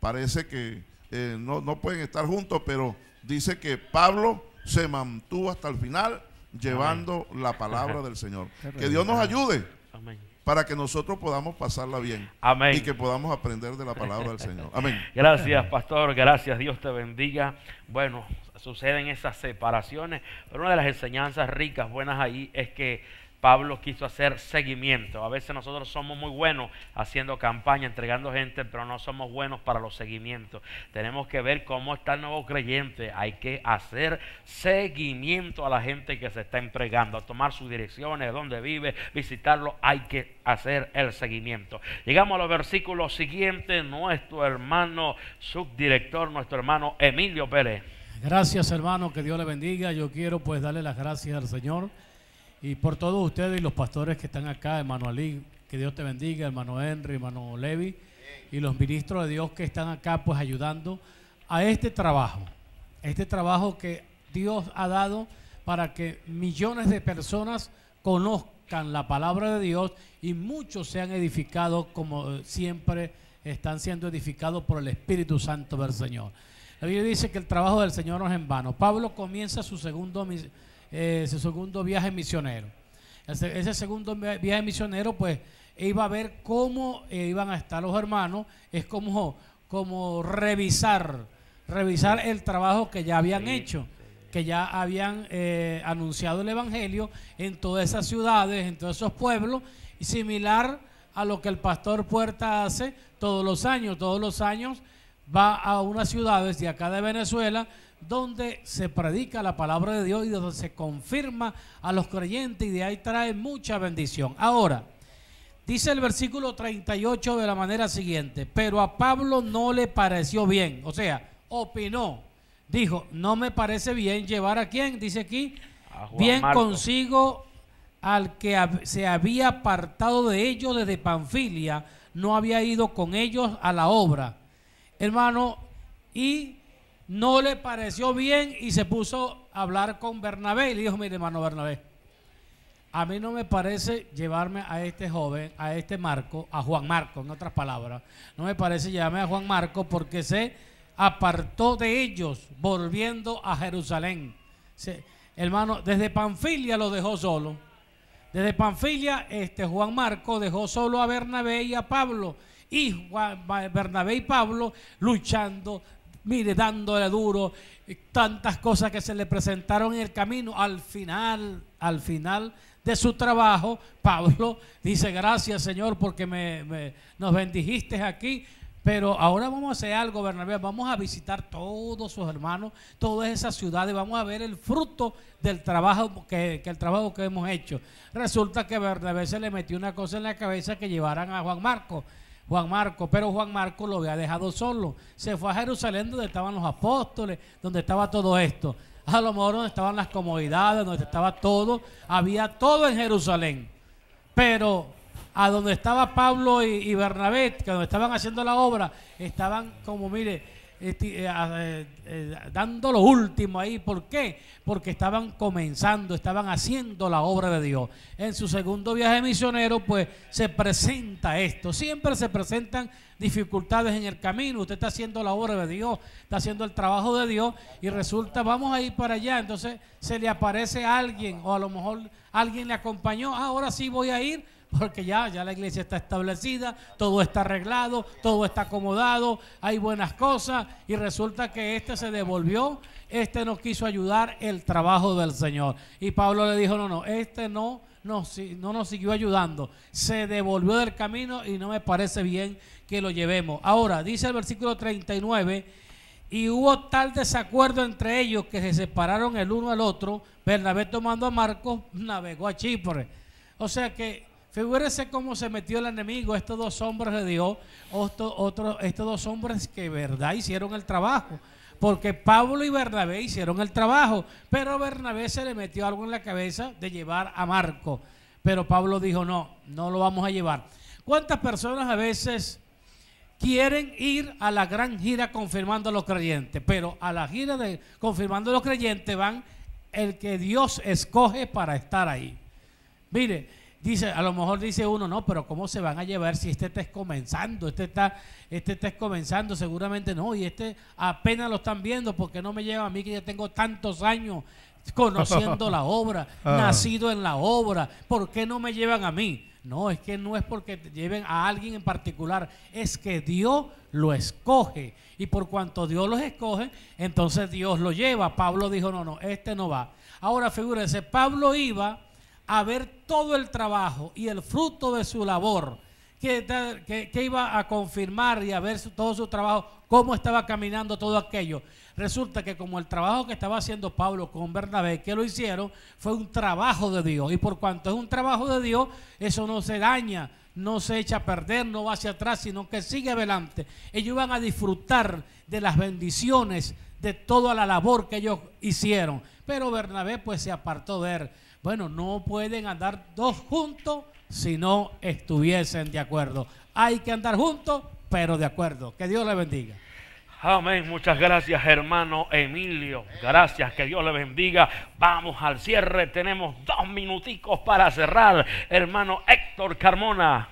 parece que eh, no pueden estar juntos, pero dice que Pablo se mantuvo hasta el final llevando la palabra del Señor. Que Dios nos ayude para que nosotros podamos pasarla bien Amén. y que podamos aprender de la palabra del Señor. Amén. Gracias, pastor. Gracias. Dios te bendiga. Bueno, suceden esas separaciones, pero una de las enseñanzas ricas, buenas ahí, es que Pablo quiso hacer seguimiento. A veces nosotros somos muy buenos haciendo campaña, entregando gente, pero no somos buenos para los seguimientos. Tenemos que ver cómo está el nuevo creyente. Hay que hacer seguimiento a la gente que se está entregando, a tomar sus direcciones, dónde vive, visitarlo. Hay que hacer el seguimiento. Llegamos a los versículos siguientes. Nuestro hermano subdirector, nuestro hermano Emilio Pérez. Gracias hermano, que Dios le bendiga. Yo quiero pues darle las gracias al Señor y por todos ustedes y los pastores que están acá, hermano Ali, que Dios te bendiga, hermano Henry, hermano Levi, y los ministros de Dios que están acá, pues ayudando a este trabajo, este trabajo que Dios ha dado para que millones de personas conozcan la palabra de Dios y muchos sean edificados como eh, siempre están siendo edificados por el Espíritu Santo del Señor. La Biblia dice que el trabajo del Señor no es en vano. Pablo comienza su segundo ministerio ese eh, segundo viaje misionero. Ese, segundo viaje misionero, pues, iba a ver cómo eh, iban a estar los hermanos. Es como, como revisar, revisar el trabajo que ya habían hecho que ya habían eh, anunciado el Evangelio en todas esas ciudades, en todos esos pueblos, y similar a lo que el pastor Puerta hace todos los años. Todos los años va a unas ciudades de acá de Venezuela donde se predica la palabra de Dios y donde se confirma a los creyentes y de ahí trae mucha bendición. Ahora, dice el versículo 38 de la manera siguiente, pero a Pablo no le pareció bien, o sea, opinó, dijo, no me parece bien llevar a quien dice aquí, bien consigo al que se había apartado de ellos desde Panfilia, no había ido con ellos a la obra. Hermano, y no le pareció bien y se puso a hablar con Bernabé y le dijo, mire hermano Bernabé, a mí no me parece llevarme a este joven, a este Marco, a Juan Marco, en otras palabras, no me parece llevarme a Juan Marco porque se apartó de ellos volviendo a Jerusalén. hermano, desde Panfilia lo dejó solo. Desde Panfilia, este Juan Marco dejó solo a Bernabé y a Pablo. Y Bernabé y Pablo luchando mire, dándole duro, eh, tantas cosas que se le presentaron en el camino. Al final, al final de su trabajo, Pablo dice, gracias Señor porque me, nos bendijiste aquí. Pero ahora vamos a hacer algo, Bernabé. Vamos a visitar todos sus hermanos, todas esas ciudades. Vamos a ver el fruto del trabajo que, el trabajo que hemos hecho. Resulta que Bernabé se le metió una cosa en la cabeza que llevaran a Juan Marcos. Juan Marco, pero Juan Marco lo había dejado solo. Se fue a Jerusalén donde estaban los apóstoles, donde estaba todo esto. A lo mejor donde estaban las comodidades, donde estaba todo, había todo en Jerusalén. Pero a donde estaba Pablo y, y Bernabé, que donde estaban haciendo la obra, estaban como, mire, eh, eh, eh, dando lo último ahí. ¿Por qué? Porque estaban comenzando, estaban haciendo la obra de Dios. En su segundo viaje misionero, pues se presenta esto. Siempre se presentan dificultades en el camino. Usted está haciendo la obra de Dios, está haciendo el trabajo de Dios y resulta, vamos a ir para allá. Entonces se le aparece alguien o a lo mejor alguien le acompañó. Ah, ahora sí voy a ir porque ya, ya la iglesia está establecida, todo está arreglado, todo está acomodado, hay buenas cosas y resulta que este se devolvió, este no quiso ayudar el trabajo del Señor. Y Pablo le dijo, no, no, este no no nos siguió ayudando, se devolvió del camino y no me parece bien que lo llevemos. Ahora, dice el versículo 39. Y hubo tal desacuerdo entre ellos que se separaron el uno al otro. Bernabé tomando a Marcos navegó a Chipre. O sea que Figúrese cómo se metió el enemigo, estos dos hombres de Dios, estos dos hombres que verdad hicieron el trabajo. Porque Pablo y Bernabé hicieron el trabajo, pero Bernabé se le metió algo en la cabeza de llevar a Marco. Pero Pablo dijo, no, no lo vamos a llevar. ¿Cuántas personas a veces quieren ir a la gran gira confirmando a los creyentes? Pero a la gira de confirmando a los creyentes van el que Dios escoge para estar ahí. Mire, dice, a lo mejor dice uno, no, pero ¿cómo se van a llevar si este está comenzando? Este está, este está comenzando, seguramente no, y este apenas lo están viendo, porque no me lleva a mí que ya tengo tantos años conociendo la obra, ah. nacido en la obra, ¿por qué no me llevan a mí? No, es que no es porque te lleven a alguien en particular, es que Dios lo escoge. Y por cuanto Dios los escoge, entonces Dios lo lleva. Pablo dijo, no, no, este no va. Ahora figúrense, Pablo iba a ver todo el trabajo y el fruto de su labor, que, iba a confirmar y a ver todo su trabajo, cómo estaba caminando todo aquello. Resulta que como el trabajo que estaba haciendo Pablo con Bernabé, que lo hicieron, fue un trabajo de Dios. Y por cuanto es un trabajo de Dios, eso no se daña, no se echa a perder, no va hacia atrás, sino que sigue adelante. Ellos iban a disfrutar de las bendiciones de toda la labor que ellos hicieron. Pero Bernabé pues se apartó de él bueno, no pueden andar dos juntos si no estuviesen de acuerdo. Hay que andar juntos, pero de acuerdo. Que Dios le bendiga. Amén, muchas gracias hermano Emilio. Gracias, que Dios le bendiga. Vamos al cierre, tenemos dos minuticos para cerrar. Hermano Héctor Carmona.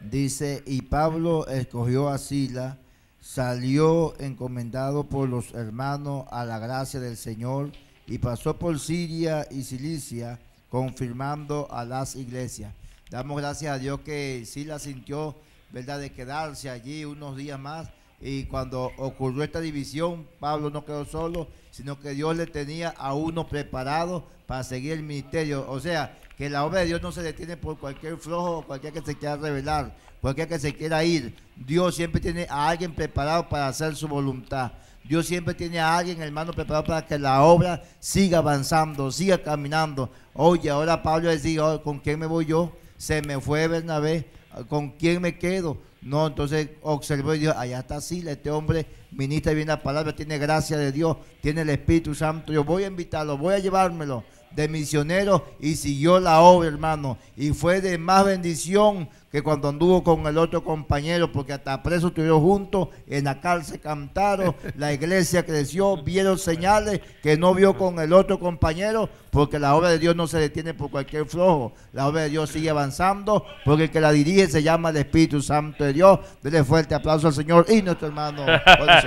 Dice, y Pablo escogió a Sila, salió encomendado por los hermanos a la gracia del Señor y pasó por Siria y Cilicia confirmando a las iglesias. Damos gracias a Dios que sí la sintió, ¿verdad?, de quedarse allí unos días más. Y cuando ocurrió esta división, Pablo no quedó solo, sino que Dios le tenía a uno preparado para seguir el ministerio. O sea, que la obra de Dios no se detiene por cualquier flojo cualquier que se quiera revelar, cualquier que se quiera ir. Dios siempre tiene a alguien preparado para hacer su voluntad. Dios siempre tiene a alguien, hermano, preparado para que la obra siga avanzando, siga caminando. Oye, ahora Pablo decía, oh, ¿con quién me voy yo? Se me fue Bernabé, ¿con quién me quedo? No, entonces observó y dijo, allá está Sila, este hombre ministra bien la palabra, tiene gracia de Dios, tiene el Espíritu Santo, yo voy a invitarlo, voy a llevármelo de misionero y siguió la obra, hermano. Y fue de más bendición que cuando anduvo con el otro compañero, porque hasta preso estuvieron juntos, en la cárcel cantaron, la iglesia creció, vieron señales que no vio con el otro compañero, porque la obra de Dios no se detiene por cualquier flojo, la obra de Dios sigue avanzando, porque el que la dirige se llama el Espíritu Santo de Dios. Dele fuerte aplauso al Señor y nuestro hermano. Gloria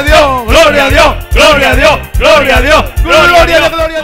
a Dios, gloria a Dios, gloria a Dios, gloria a Dios, gloria a Dios, gloria a Dios.